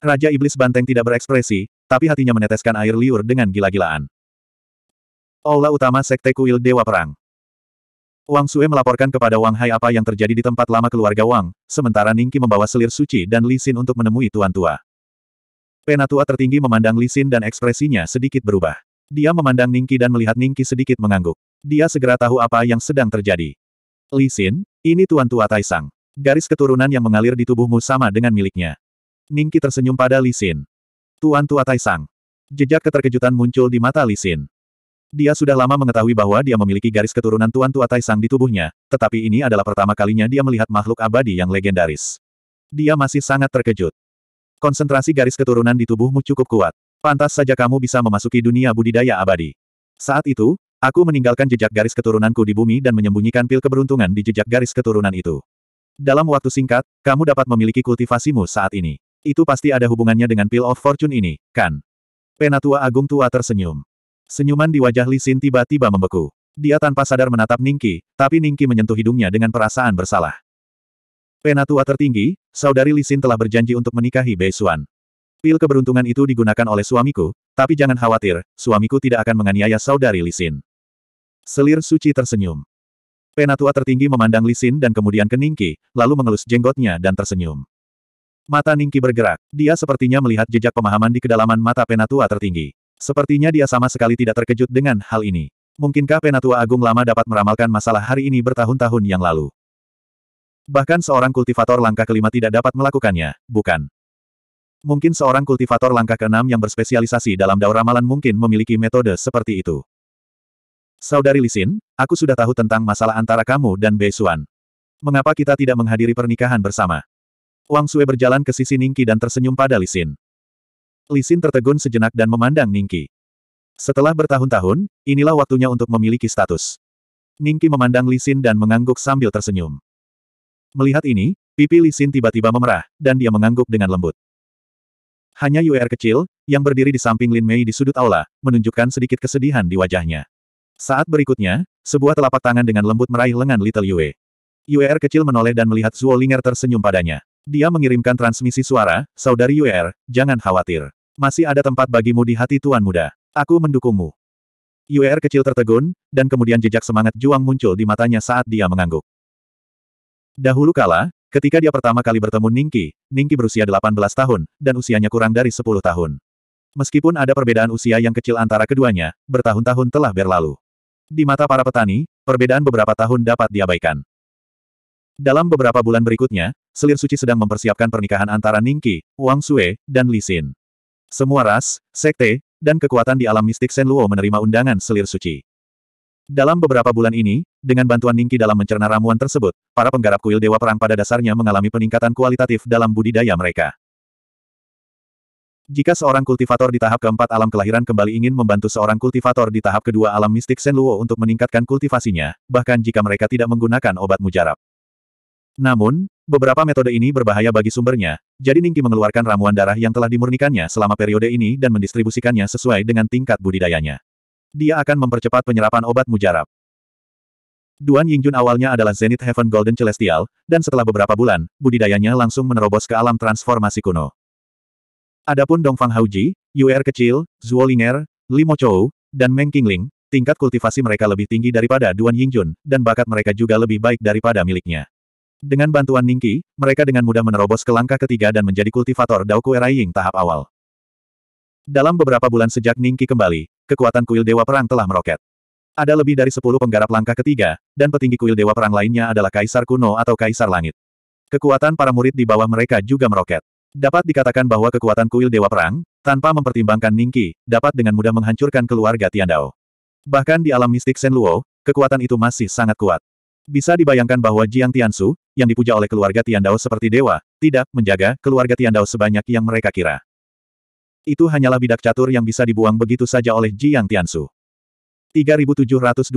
Raja Iblis Banteng tidak berekspresi, tapi hatinya meneteskan air liur dengan gila-gilaan. Aula Utama Sekte Kuil Dewa Perang Wang Sue melaporkan kepada Wang Hai apa yang terjadi di tempat lama keluarga Wang, sementara Ningqi membawa selir suci dan Li Xin untuk menemui Tuan Tua. Penatua tertinggi memandang Li Xin dan ekspresinya sedikit berubah. Dia memandang Ningqi dan melihat Ningqi sedikit mengangguk. Dia segera tahu apa yang sedang terjadi. Li Xin, ini Tuan Tua Taisang. Garis keturunan yang mengalir di tubuhmu sama dengan miliknya. Ningki tersenyum pada Li Tuan Tua Taisang. Jejak keterkejutan muncul di mata Li Dia sudah lama mengetahui bahwa dia memiliki garis keturunan Tuan Tua Taisang di tubuhnya, tetapi ini adalah pertama kalinya dia melihat makhluk abadi yang legendaris. Dia masih sangat terkejut. Konsentrasi garis keturunan di tubuhmu cukup kuat. Pantas saja kamu bisa memasuki dunia budidaya abadi. Saat itu, Aku meninggalkan jejak garis keturunanku di bumi dan menyembunyikan pil keberuntungan di jejak garis keturunan itu. Dalam waktu singkat, kamu dapat memiliki kultivasimu saat ini. Itu pasti ada hubungannya dengan pil of fortune ini, kan? Penatua Agung Tua tersenyum. Senyuman di wajah Li Xin tiba-tiba membeku. Dia tanpa sadar menatap Ningki, tapi Ningki menyentuh hidungnya dengan perasaan bersalah. Penatua tertinggi, saudari Li Xin telah berjanji untuk menikahi Bei Xuan. Pil keberuntungan itu digunakan oleh suamiku, tapi jangan khawatir, suamiku tidak akan menganiaya saudari Li Xin. Selir suci tersenyum. Penatua tertinggi memandang Lisin dan kemudian ke Ningki, lalu mengelus jenggotnya dan tersenyum. Mata Ningki bergerak, dia sepertinya melihat jejak pemahaman di kedalaman mata penatua tertinggi. Sepertinya dia sama sekali tidak terkejut dengan hal ini. Mungkinkah penatua agung lama dapat meramalkan masalah hari ini bertahun-tahun yang lalu? Bahkan seorang kultivator langkah kelima tidak dapat melakukannya, bukan? Mungkin seorang kultivator langkah keenam yang berspesialisasi dalam daur ramalan mungkin memiliki metode seperti itu. Saudari Lisin, aku sudah tahu tentang masalah antara kamu dan Bei Xuan. Mengapa kita tidak menghadiri pernikahan bersama? Wang Sue berjalan ke sisi Ningki dan tersenyum pada Lisin. Lisin tertegun sejenak dan memandang Ningki. Setelah bertahun-tahun, inilah waktunya untuk memiliki status. Ningki memandang Lisin dan mengangguk sambil tersenyum. Melihat ini, pipi Lisin tiba-tiba memerah, dan dia mengangguk dengan lembut. Hanya UR er kecil, yang berdiri di samping Lin Mei di sudut aula, menunjukkan sedikit kesedihan di wajahnya. Saat berikutnya, sebuah telapak tangan dengan lembut meraih lengan Little Yue. Yuer er kecil menoleh dan melihat Zuo Linger tersenyum padanya. Dia mengirimkan transmisi suara, Saudari Yuer, er, jangan khawatir. Masih ada tempat bagimu di hati Tuan Muda. Aku mendukungmu. Yuer er kecil tertegun, dan kemudian jejak semangat juang muncul di matanya saat dia mengangguk. Dahulu kala, ketika dia pertama kali bertemu Ningki, Ningki berusia 18 tahun, dan usianya kurang dari 10 tahun. Meskipun ada perbedaan usia yang kecil antara keduanya, bertahun-tahun telah berlalu. Di mata para petani, perbedaan beberapa tahun dapat diabaikan. Dalam beberapa bulan berikutnya, Selir Suci sedang mempersiapkan pernikahan antara Ningqi, Wang Sue, dan Li Xin. Semua ras, sekte, dan kekuatan di alam mistik Luo menerima undangan Selir Suci. Dalam beberapa bulan ini, dengan bantuan Ningqi dalam mencerna ramuan tersebut, para penggarap kuil Dewa Perang pada dasarnya mengalami peningkatan kualitatif dalam budidaya mereka. Jika seorang kultivator di tahap keempat alam kelahiran kembali ingin membantu seorang kultivator di tahap kedua alam mistik Senluo untuk meningkatkan kultivasinya, bahkan jika mereka tidak menggunakan obat mujarab. Namun, beberapa metode ini berbahaya bagi sumbernya, jadi Ningki mengeluarkan ramuan darah yang telah dimurnikannya selama periode ini dan mendistribusikannya sesuai dengan tingkat budidayanya. Dia akan mempercepat penyerapan obat mujarab. Duan Yingjun awalnya adalah Zenith Heaven Golden Celestial, dan setelah beberapa bulan, budidayanya langsung menerobos ke alam transformasi kuno. Adapun Dongfang Hauji, Yu'er kecil, Zuolinger, Limochou, Chou, dan Meng Qingling, tingkat kultivasi mereka lebih tinggi daripada Duan Yingjun, dan bakat mereka juga lebih baik daripada miliknya. Dengan bantuan Ningqi, mereka dengan mudah menerobos ke langkah ketiga dan menjadi kultivator Daoku Eraiying tahap awal. Dalam beberapa bulan sejak Ningqi kembali, kekuatan kuil Dewa Perang telah meroket. Ada lebih dari sepuluh penggarap langkah ketiga, dan petinggi kuil Dewa Perang lainnya adalah Kaisar Kuno atau Kaisar Langit. Kekuatan para murid di bawah mereka juga meroket. Dapat dikatakan bahwa kekuatan kuil Dewa Perang, tanpa mempertimbangkan Ningki, dapat dengan mudah menghancurkan keluarga Tiandao. Bahkan di alam mistik Senluo, kekuatan itu masih sangat kuat. Bisa dibayangkan bahwa Jiang Tiansu, yang dipuja oleh keluarga Tiandao seperti dewa, tidak menjaga keluarga Tiandao sebanyak yang mereka kira. Itu hanyalah bidak catur yang bisa dibuang begitu saja oleh Jiang Tiansu. 3729.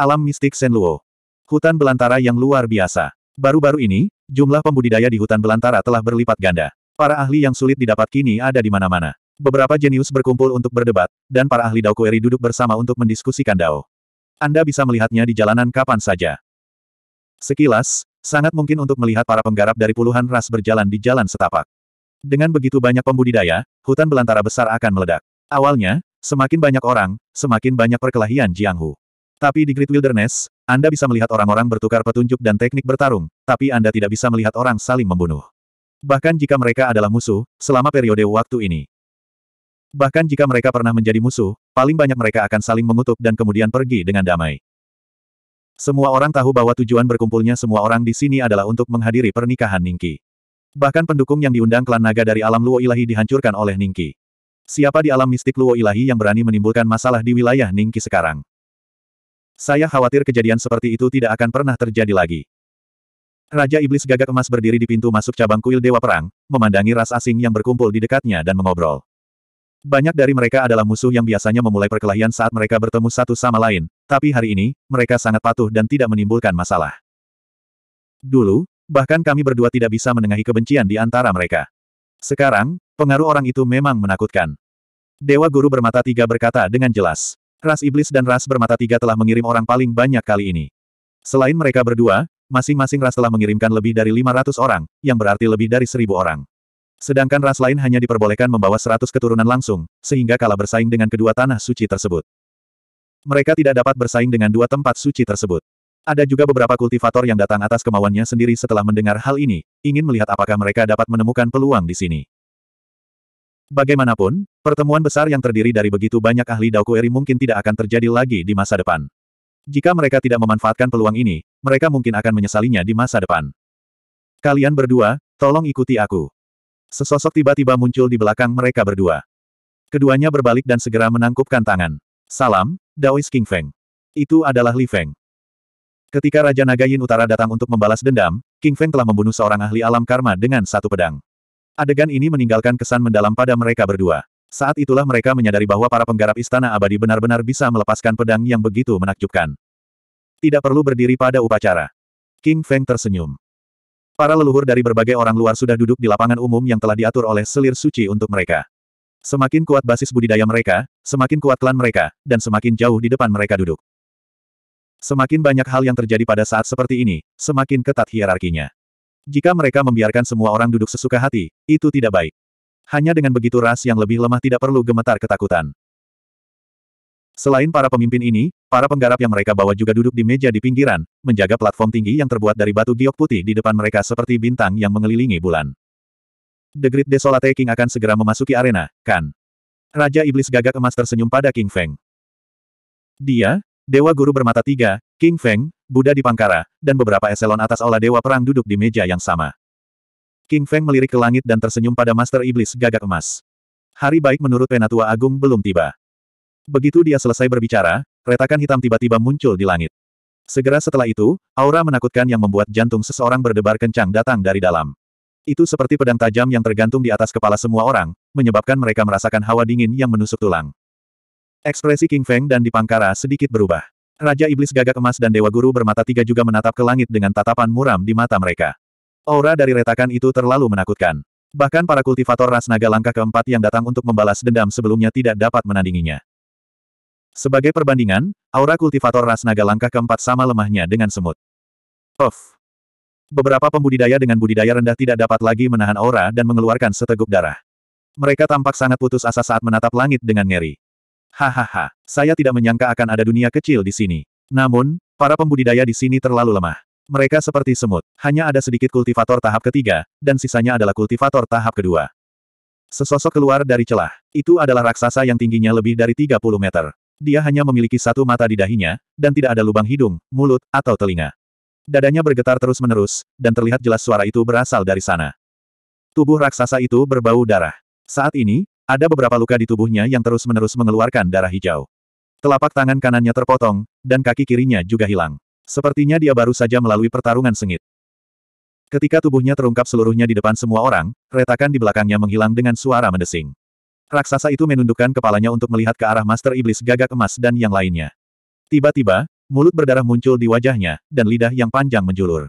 Alam mistik Senluo. Hutan belantara yang luar biasa. Baru-baru ini, Jumlah pembudidaya di hutan belantara telah berlipat ganda. Para ahli yang sulit didapat kini ada di mana-mana. Beberapa jenius berkumpul untuk berdebat, dan para ahli Dao Kueri duduk bersama untuk mendiskusikan Dao. Anda bisa melihatnya di jalanan kapan saja. Sekilas, sangat mungkin untuk melihat para penggarap dari puluhan ras berjalan di jalan setapak. Dengan begitu banyak pembudidaya, hutan belantara besar akan meledak. Awalnya, semakin banyak orang, semakin banyak perkelahian Jianghu. Tapi di Great Wilderness, anda bisa melihat orang-orang bertukar petunjuk dan teknik bertarung, tapi Anda tidak bisa melihat orang saling membunuh. Bahkan jika mereka adalah musuh, selama periode waktu ini. Bahkan jika mereka pernah menjadi musuh, paling banyak mereka akan saling mengutuk dan kemudian pergi dengan damai. Semua orang tahu bahwa tujuan berkumpulnya semua orang di sini adalah untuk menghadiri pernikahan Ningki. Bahkan pendukung yang diundang klan naga dari alam Luo Ilahi dihancurkan oleh Ningki. Siapa di alam mistik Luo Ilahi yang berani menimbulkan masalah di wilayah Ningki sekarang? Saya khawatir kejadian seperti itu tidak akan pernah terjadi lagi. Raja Iblis Gagak Emas berdiri di pintu masuk cabang kuil Dewa Perang, memandangi ras asing yang berkumpul di dekatnya dan mengobrol. Banyak dari mereka adalah musuh yang biasanya memulai perkelahian saat mereka bertemu satu sama lain, tapi hari ini, mereka sangat patuh dan tidak menimbulkan masalah. Dulu, bahkan kami berdua tidak bisa menengahi kebencian di antara mereka. Sekarang, pengaruh orang itu memang menakutkan. Dewa Guru bermata tiga berkata dengan jelas. Ras Iblis dan Ras Bermata Tiga telah mengirim orang paling banyak kali ini. Selain mereka berdua, masing-masing ras telah mengirimkan lebih dari 500 orang, yang berarti lebih dari seribu orang. Sedangkan ras lain hanya diperbolehkan membawa seratus keturunan langsung, sehingga kalah bersaing dengan kedua tanah suci tersebut. Mereka tidak dapat bersaing dengan dua tempat suci tersebut. Ada juga beberapa kultivator yang datang atas kemauannya sendiri setelah mendengar hal ini, ingin melihat apakah mereka dapat menemukan peluang di sini. Bagaimanapun, Pertemuan besar yang terdiri dari begitu banyak ahli Dao Kueri mungkin tidak akan terjadi lagi di masa depan. Jika mereka tidak memanfaatkan peluang ini, mereka mungkin akan menyesalinya di masa depan. Kalian berdua, tolong ikuti aku. Sesosok tiba-tiba muncul di belakang mereka berdua. Keduanya berbalik dan segera menangkupkan tangan. Salam, Daois King Feng. Itu adalah Li Feng. Ketika Raja Naga Yin Utara datang untuk membalas dendam, King Feng telah membunuh seorang ahli alam karma dengan satu pedang. Adegan ini meninggalkan kesan mendalam pada mereka berdua. Saat itulah mereka menyadari bahwa para penggarap istana abadi benar-benar bisa melepaskan pedang yang begitu menakjubkan. Tidak perlu berdiri pada upacara. King Feng tersenyum. Para leluhur dari berbagai orang luar sudah duduk di lapangan umum yang telah diatur oleh selir suci untuk mereka. Semakin kuat basis budidaya mereka, semakin kuat klan mereka, dan semakin jauh di depan mereka duduk. Semakin banyak hal yang terjadi pada saat seperti ini, semakin ketat hierarkinya. Jika mereka membiarkan semua orang duduk sesuka hati, itu tidak baik. Hanya dengan begitu ras yang lebih lemah tidak perlu gemetar ketakutan. Selain para pemimpin ini, para penggarap yang mereka bawa juga duduk di meja di pinggiran, menjaga platform tinggi yang terbuat dari batu giok putih di depan mereka seperti bintang yang mengelilingi bulan. The Great Desolate King akan segera memasuki arena, kan? Raja Iblis Gagak Emas tersenyum pada King Feng. Dia, Dewa Guru Bermata Tiga, King Feng, Buddha di Pangkara, dan beberapa eselon atas olah Dewa Perang duduk di meja yang sama. King Feng melirik ke langit dan tersenyum pada Master Iblis gagak emas. Hari baik menurut Penatua Agung belum tiba. Begitu dia selesai berbicara, retakan hitam tiba-tiba muncul di langit. Segera setelah itu, aura menakutkan yang membuat jantung seseorang berdebar kencang datang dari dalam. Itu seperti pedang tajam yang tergantung di atas kepala semua orang, menyebabkan mereka merasakan hawa dingin yang menusuk tulang. Ekspresi King Feng dan Dipangkara sedikit berubah. Raja Iblis Gagak Emas dan Dewa Guru bermata tiga juga menatap ke langit dengan tatapan muram di mata mereka. Aura dari retakan itu terlalu menakutkan. Bahkan para kultivator ras naga langkah keempat yang datang untuk membalas dendam sebelumnya tidak dapat menandinginya. Sebagai perbandingan, aura kultivator ras naga langkah keempat sama lemahnya dengan semut. Of, Beberapa pembudidaya dengan budidaya rendah tidak dapat lagi menahan aura dan mengeluarkan seteguk darah. Mereka tampak sangat putus asa saat menatap langit dengan ngeri. Hahaha, saya tidak menyangka akan ada dunia kecil di sini. Namun, para pembudidaya di sini terlalu lemah. Mereka seperti semut, hanya ada sedikit kultivator tahap ketiga, dan sisanya adalah kultivator tahap kedua. Sesosok keluar dari celah. Itu adalah raksasa yang tingginya lebih dari 30 meter. Dia hanya memiliki satu mata di dahinya, dan tidak ada lubang hidung, mulut, atau telinga. Dadanya bergetar terus-menerus, dan terlihat jelas suara itu berasal dari sana. Tubuh raksasa itu berbau darah. Saat ini, ada beberapa luka di tubuhnya yang terus-menerus mengeluarkan darah hijau. Telapak tangan kanannya terpotong, dan kaki kirinya juga hilang. Sepertinya dia baru saja melalui pertarungan sengit. Ketika tubuhnya terungkap seluruhnya di depan semua orang, retakan di belakangnya menghilang dengan suara mendesing. Raksasa itu menundukkan kepalanya untuk melihat ke arah Master Iblis Gagak Emas dan yang lainnya. Tiba-tiba, mulut berdarah muncul di wajahnya, dan lidah yang panjang menjulur.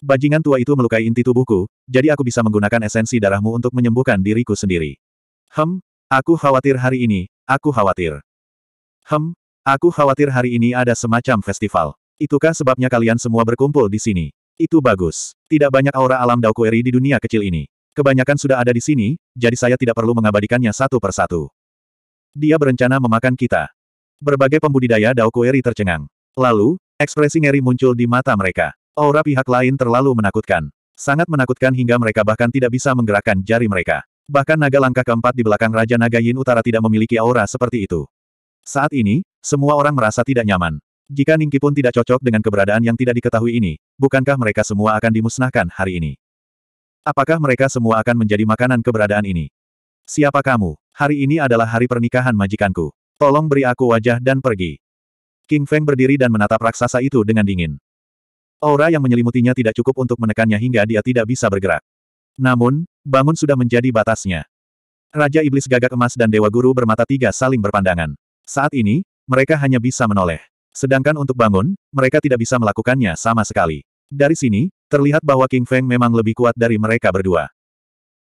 Bajingan tua itu melukai inti tubuhku, jadi aku bisa menggunakan esensi darahmu untuk menyembuhkan diriku sendiri. Hem, aku khawatir hari ini, aku khawatir. Hem, aku khawatir hari ini ada semacam festival. Itukah sebabnya kalian semua berkumpul di sini? Itu bagus. Tidak banyak aura alam Daokueri di dunia kecil ini. Kebanyakan sudah ada di sini, jadi saya tidak perlu mengabadikannya satu persatu. Dia berencana memakan kita. Berbagai pembudidaya Daokueri tercengang. Lalu, ekspresi ngeri muncul di mata mereka. Aura pihak lain terlalu menakutkan. Sangat menakutkan hingga mereka bahkan tidak bisa menggerakkan jari mereka. Bahkan naga langkah keempat di belakang Raja Naga Yin Utara tidak memiliki aura seperti itu. Saat ini, semua orang merasa tidak nyaman. Jika Ningki pun tidak cocok dengan keberadaan yang tidak diketahui ini, bukankah mereka semua akan dimusnahkan hari ini? Apakah mereka semua akan menjadi makanan keberadaan ini? Siapa kamu? Hari ini adalah hari pernikahan majikanku. Tolong beri aku wajah dan pergi. King Feng berdiri dan menatap raksasa itu dengan dingin. Aura yang menyelimutinya tidak cukup untuk menekannya hingga dia tidak bisa bergerak. Namun, bangun sudah menjadi batasnya. Raja Iblis Gagak Emas dan Dewa Guru bermata tiga saling berpandangan. Saat ini, mereka hanya bisa menoleh. Sedangkan untuk bangun, mereka tidak bisa melakukannya sama sekali. Dari sini, terlihat bahwa King Feng memang lebih kuat dari mereka berdua.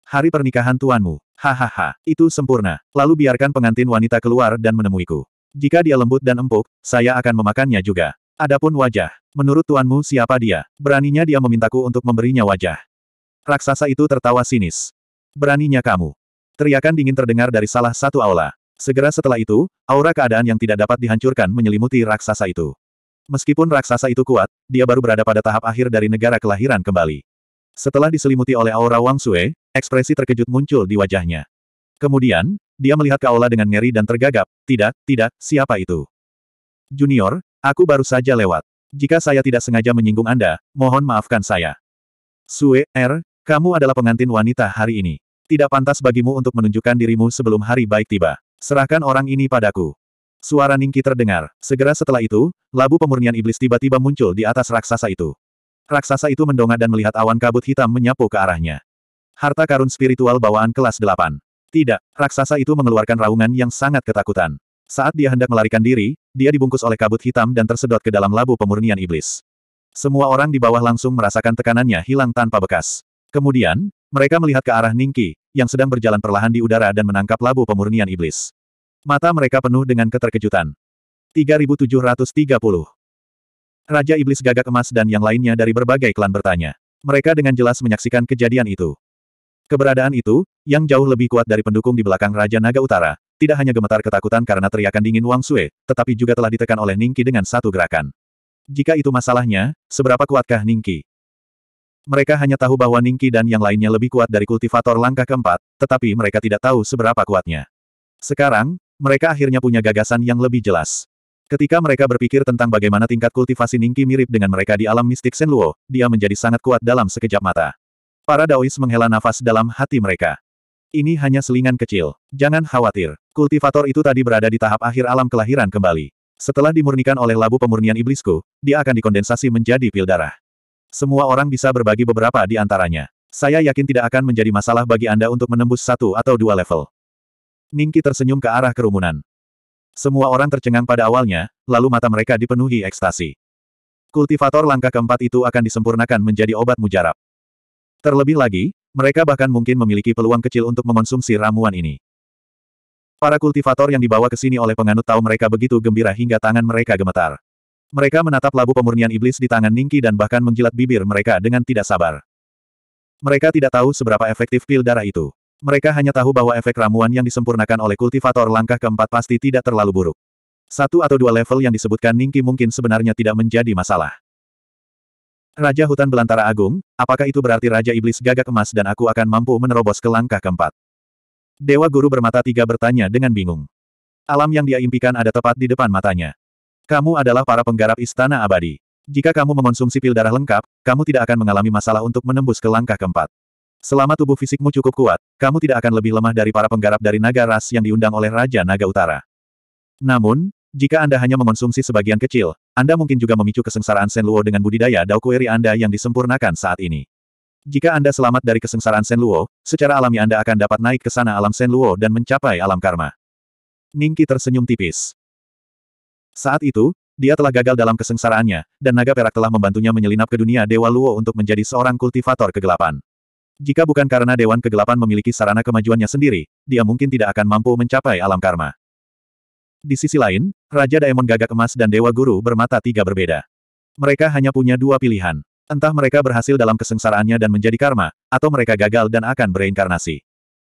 Hari pernikahan tuanmu, hahaha, itu sempurna. Lalu biarkan pengantin wanita keluar dan menemuiku. Jika dia lembut dan empuk, saya akan memakannya juga. Adapun wajah, menurut tuanmu siapa dia? Beraninya dia memintaku untuk memberinya wajah. Raksasa itu tertawa sinis. Beraninya kamu. Teriakan dingin terdengar dari salah satu aula. Segera setelah itu, aura keadaan yang tidak dapat dihancurkan menyelimuti raksasa itu. Meskipun raksasa itu kuat, dia baru berada pada tahap akhir dari negara kelahiran kembali. Setelah diselimuti oleh aura Wang Sue, ekspresi terkejut muncul di wajahnya. Kemudian, dia melihat aula dengan ngeri dan tergagap, tidak, tidak, siapa itu? Junior, aku baru saja lewat. Jika saya tidak sengaja menyinggung Anda, mohon maafkan saya. Sue, Er, kamu adalah pengantin wanita hari ini. Tidak pantas bagimu untuk menunjukkan dirimu sebelum hari baik tiba. Serahkan orang ini padaku. Suara Ningki terdengar. Segera setelah itu, labu pemurnian iblis tiba-tiba muncul di atas raksasa itu. Raksasa itu mendongak dan melihat awan kabut hitam menyapu ke arahnya. Harta karun spiritual bawaan kelas 8. Tidak, raksasa itu mengeluarkan raungan yang sangat ketakutan. Saat dia hendak melarikan diri, dia dibungkus oleh kabut hitam dan tersedot ke dalam labu pemurnian iblis. Semua orang di bawah langsung merasakan tekanannya hilang tanpa bekas. Kemudian, mereka melihat ke arah Ningki, yang sedang berjalan perlahan di udara dan menangkap labu pemurnian iblis. Mata mereka penuh dengan keterkejutan. 3730 Raja Iblis Gagak Emas dan yang lainnya dari berbagai klan bertanya. Mereka dengan jelas menyaksikan kejadian itu. Keberadaan itu, yang jauh lebih kuat dari pendukung di belakang Raja Naga Utara, tidak hanya gemetar ketakutan karena teriakan dingin Wang Sue, tetapi juga telah ditekan oleh Ningki dengan satu gerakan. Jika itu masalahnya, seberapa kuatkah Ningki? Mereka hanya tahu bahwa Ningki dan yang lainnya lebih kuat dari kultivator langkah keempat, tetapi mereka tidak tahu seberapa kuatnya. Sekarang, mereka akhirnya punya gagasan yang lebih jelas. Ketika mereka berpikir tentang bagaimana tingkat kultivasi Ningki mirip dengan mereka di alam mistik Senluo, dia menjadi sangat kuat dalam sekejap mata. Para Daois menghela nafas dalam hati mereka. Ini hanya selingan kecil. Jangan khawatir. Kultivator itu tadi berada di tahap akhir alam kelahiran kembali. Setelah dimurnikan oleh labu pemurnian iblisku, dia akan dikondensasi menjadi pil darah. Semua orang bisa berbagi beberapa di antaranya. Saya yakin tidak akan menjadi masalah bagi Anda untuk menembus satu atau dua level. Ningki tersenyum ke arah kerumunan. Semua orang tercengang pada awalnya, lalu mata mereka dipenuhi ekstasi. Kultivator langkah keempat itu akan disempurnakan menjadi obat mujarab. Terlebih lagi, mereka bahkan mungkin memiliki peluang kecil untuk mengonsumsi ramuan ini. Para kultivator yang dibawa ke sini oleh penganut tahu mereka begitu gembira hingga tangan mereka gemetar. Mereka menatap labu pemurnian iblis di tangan Ningki dan bahkan menjilat bibir mereka dengan tidak sabar. Mereka tidak tahu seberapa efektif pil darah itu. Mereka hanya tahu bahwa efek ramuan yang disempurnakan oleh kultivator langkah keempat pasti tidak terlalu buruk. Satu atau dua level yang disebutkan Ningki mungkin sebenarnya tidak menjadi masalah. Raja Hutan Belantara Agung, apakah itu berarti Raja Iblis Gagak Emas dan aku akan mampu menerobos ke langkah keempat? Dewa Guru Bermata Tiga bertanya dengan bingung. Alam yang dia impikan ada tepat di depan matanya. Kamu adalah para penggarap istana abadi. Jika kamu mengonsumsi pil darah lengkap, kamu tidak akan mengalami masalah untuk menembus ke langkah keempat. Selama tubuh fisikmu cukup kuat, kamu tidak akan lebih lemah dari para penggarap dari naga ras yang diundang oleh Raja Naga Utara. Namun, jika Anda hanya mengonsumsi sebagian kecil, Anda mungkin juga memicu kesengsaraan Sen Luo dengan budidaya Daokueri Anda yang disempurnakan saat ini. Jika Anda selamat dari kesengsaraan Sen Luo, secara alami Anda akan dapat naik ke sana alam Sen Luo dan mencapai alam karma. Ningki tersenyum tipis. Saat itu, dia telah gagal dalam kesengsaraannya, dan naga perak telah membantunya menyelinap ke dunia Dewa Luo untuk menjadi seorang kultivator kegelapan. Jika bukan karena Dewan Kegelapan memiliki sarana kemajuannya sendiri, dia mungkin tidak akan mampu mencapai alam karma. Di sisi lain, Raja Daemon Gagak Emas dan Dewa Guru bermata tiga berbeda. Mereka hanya punya dua pilihan. Entah mereka berhasil dalam kesengsaraannya dan menjadi karma, atau mereka gagal dan akan bereinkarnasi.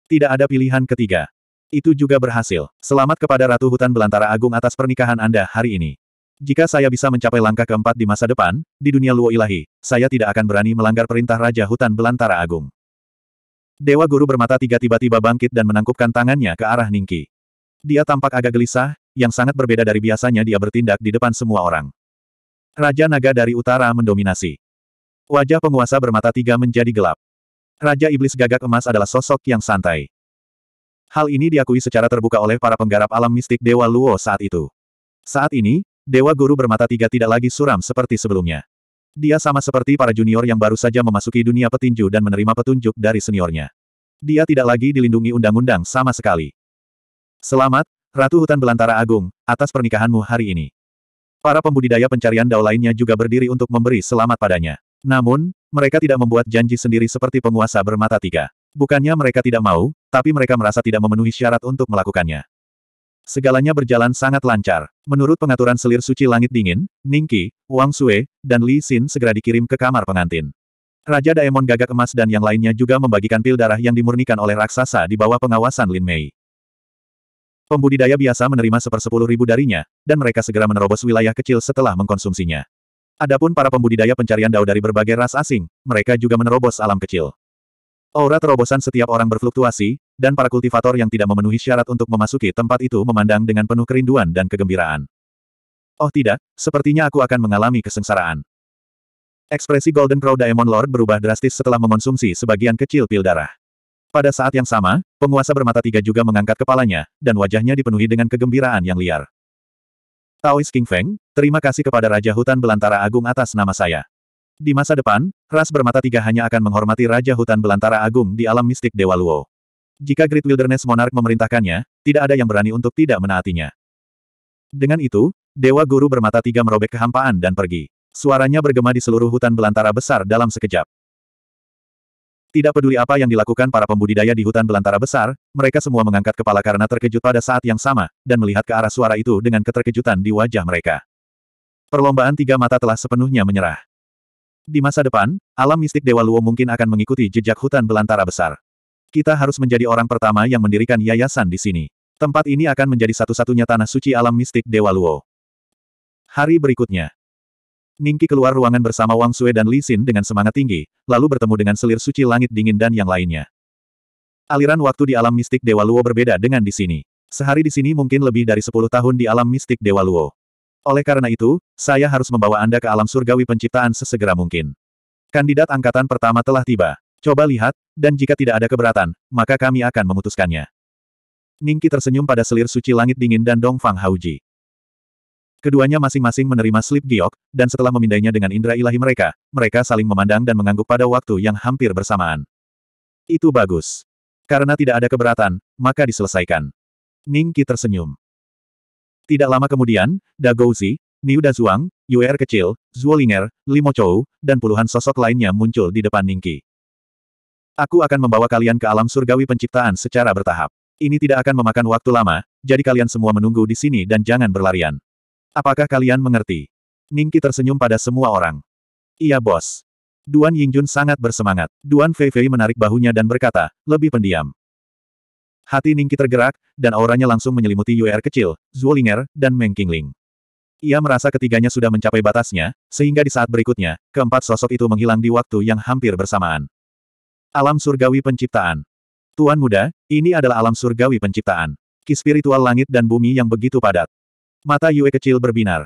Tidak ada pilihan ketiga. Itu juga berhasil. Selamat kepada Ratu Hutan Belantara Agung atas pernikahan Anda hari ini. Jika saya bisa mencapai langkah keempat di masa depan, di dunia Luo Ilahi, saya tidak akan berani melanggar perintah Raja Hutan Belantara Agung. Dewa Guru bermata tiga tiba-tiba bangkit dan menangkupkan tangannya ke arah Ningki. Dia tampak agak gelisah, yang sangat berbeda dari biasanya dia bertindak di depan semua orang. Raja Naga dari Utara mendominasi. Wajah penguasa bermata tiga menjadi gelap. Raja Iblis Gagak Emas adalah sosok yang santai. Hal ini diakui secara terbuka oleh para penggarap alam mistik Dewa Luo saat itu. Saat ini, Dewa Guru bermata tiga tidak lagi suram seperti sebelumnya. Dia sama seperti para junior yang baru saja memasuki dunia petinju dan menerima petunjuk dari seniornya. Dia tidak lagi dilindungi undang-undang sama sekali. Selamat, Ratu Hutan Belantara Agung, atas pernikahanmu hari ini. Para pembudidaya pencarian dao lainnya juga berdiri untuk memberi selamat padanya. Namun, mereka tidak membuat janji sendiri seperti penguasa bermata tiga. Bukannya mereka tidak mau, tapi mereka merasa tidak memenuhi syarat untuk melakukannya. Segalanya berjalan sangat lancar. Menurut pengaturan selir suci langit dingin, Ningki, Wang Sue, dan Li Xin segera dikirim ke kamar pengantin. Raja Daemon gagak emas dan yang lainnya juga membagikan pil darah yang dimurnikan oleh raksasa di bawah pengawasan Lin Mei. Pembudidaya biasa menerima sepersepuluh ribu darinya, dan mereka segera menerobos wilayah kecil setelah mengkonsumsinya. Adapun para pembudidaya pencarian dao dari berbagai ras asing, mereka juga menerobos alam kecil. Aura terobosan setiap orang berfluktuasi, dan para kultivator yang tidak memenuhi syarat untuk memasuki tempat itu memandang dengan penuh kerinduan dan kegembiraan. Oh tidak, sepertinya aku akan mengalami kesengsaraan. Ekspresi Golden Crow Diamond Lord berubah drastis setelah mengonsumsi sebagian kecil pil darah. Pada saat yang sama, penguasa bermata tiga juga mengangkat kepalanya, dan wajahnya dipenuhi dengan kegembiraan yang liar. Taois King Feng, terima kasih kepada Raja Hutan Belantara Agung atas nama saya. Di masa depan, ras bermata tiga hanya akan menghormati Raja Hutan Belantara Agung di alam mistik Dewa Luo. Jika Great Wilderness Monarch memerintahkannya, tidak ada yang berani untuk tidak menaatinya. Dengan itu, Dewa Guru bermata tiga merobek kehampaan dan pergi. Suaranya bergema di seluruh hutan belantara besar dalam sekejap. Tidak peduli apa yang dilakukan para pembudidaya di hutan belantara besar, mereka semua mengangkat kepala karena terkejut pada saat yang sama, dan melihat ke arah suara itu dengan keterkejutan di wajah mereka. Perlombaan tiga mata telah sepenuhnya menyerah. Di masa depan, alam mistik Dewa Luo mungkin akan mengikuti jejak hutan belantara besar. Kita harus menjadi orang pertama yang mendirikan yayasan di sini. Tempat ini akan menjadi satu-satunya tanah suci alam mistik Dewa Luo. Hari berikutnya. Ningki keluar ruangan bersama Wang Sue dan Li Xin dengan semangat tinggi, lalu bertemu dengan selir suci langit dingin dan yang lainnya. Aliran waktu di alam mistik Dewa Luo berbeda dengan di sini. Sehari di sini mungkin lebih dari 10 tahun di alam mistik Dewa Luo. Oleh karena itu, saya harus membawa Anda ke alam surgawi penciptaan sesegera mungkin. Kandidat angkatan pertama telah tiba. Coba lihat, dan jika tidak ada keberatan, maka kami akan memutuskannya. Ningki tersenyum pada selir suci langit dingin dan Dongfang Hauji. Keduanya masing-masing menerima slip giok, dan setelah memindainya dengan indera ilahi mereka, mereka saling memandang dan mengangguk pada waktu yang hampir bersamaan. Itu bagus. Karena tidak ada keberatan, maka diselesaikan. Ningki tersenyum. Tidak lama kemudian, Dagouzi, Niu Dazuang, Yuer kecil, Zuolinger, Limo Chou, dan puluhan sosok lainnya muncul di depan Ningki. Aku akan membawa kalian ke alam surgawi penciptaan secara bertahap. Ini tidak akan memakan waktu lama, jadi kalian semua menunggu di sini dan jangan berlarian. Apakah kalian mengerti? Ningki tersenyum pada semua orang. Iya bos. Duan Yingjun sangat bersemangat. Duan Feifei menarik bahunya dan berkata, lebih pendiam. Hati Ningki tergerak, dan auranya langsung menyelimuti UR er kecil, Zuolinger, dan Meng Qingling. Ia merasa ketiganya sudah mencapai batasnya, sehingga di saat berikutnya, keempat sosok itu menghilang di waktu yang hampir bersamaan. Alam Surgawi Penciptaan Tuan Muda, ini adalah alam surgawi penciptaan. Ki spiritual langit dan bumi yang begitu padat. Mata Yue kecil berbinar.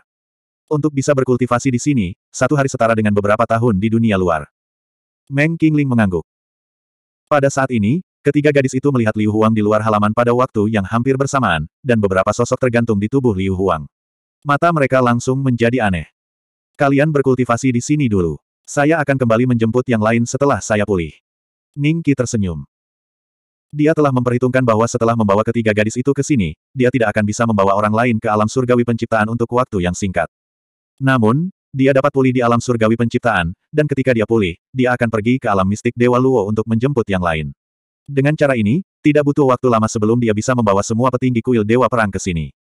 Untuk bisa berkultivasi di sini, satu hari setara dengan beberapa tahun di dunia luar. Meng Qingling mengangguk. Pada saat ini, Ketiga gadis itu melihat Liu Huang di luar halaman pada waktu yang hampir bersamaan, dan beberapa sosok tergantung di tubuh Liu Huang. Mata mereka langsung menjadi aneh. Kalian berkultivasi di sini dulu. Saya akan kembali menjemput yang lain setelah saya pulih. Ning Qi tersenyum. Dia telah memperhitungkan bahwa setelah membawa ketiga gadis itu ke sini, dia tidak akan bisa membawa orang lain ke alam surgawi penciptaan untuk waktu yang singkat. Namun, dia dapat pulih di alam surgawi penciptaan, dan ketika dia pulih, dia akan pergi ke alam mistik Dewa Luo untuk menjemput yang lain. Dengan cara ini, tidak butuh waktu lama sebelum dia bisa membawa semua petinggi kuil Dewa Perang ke sini.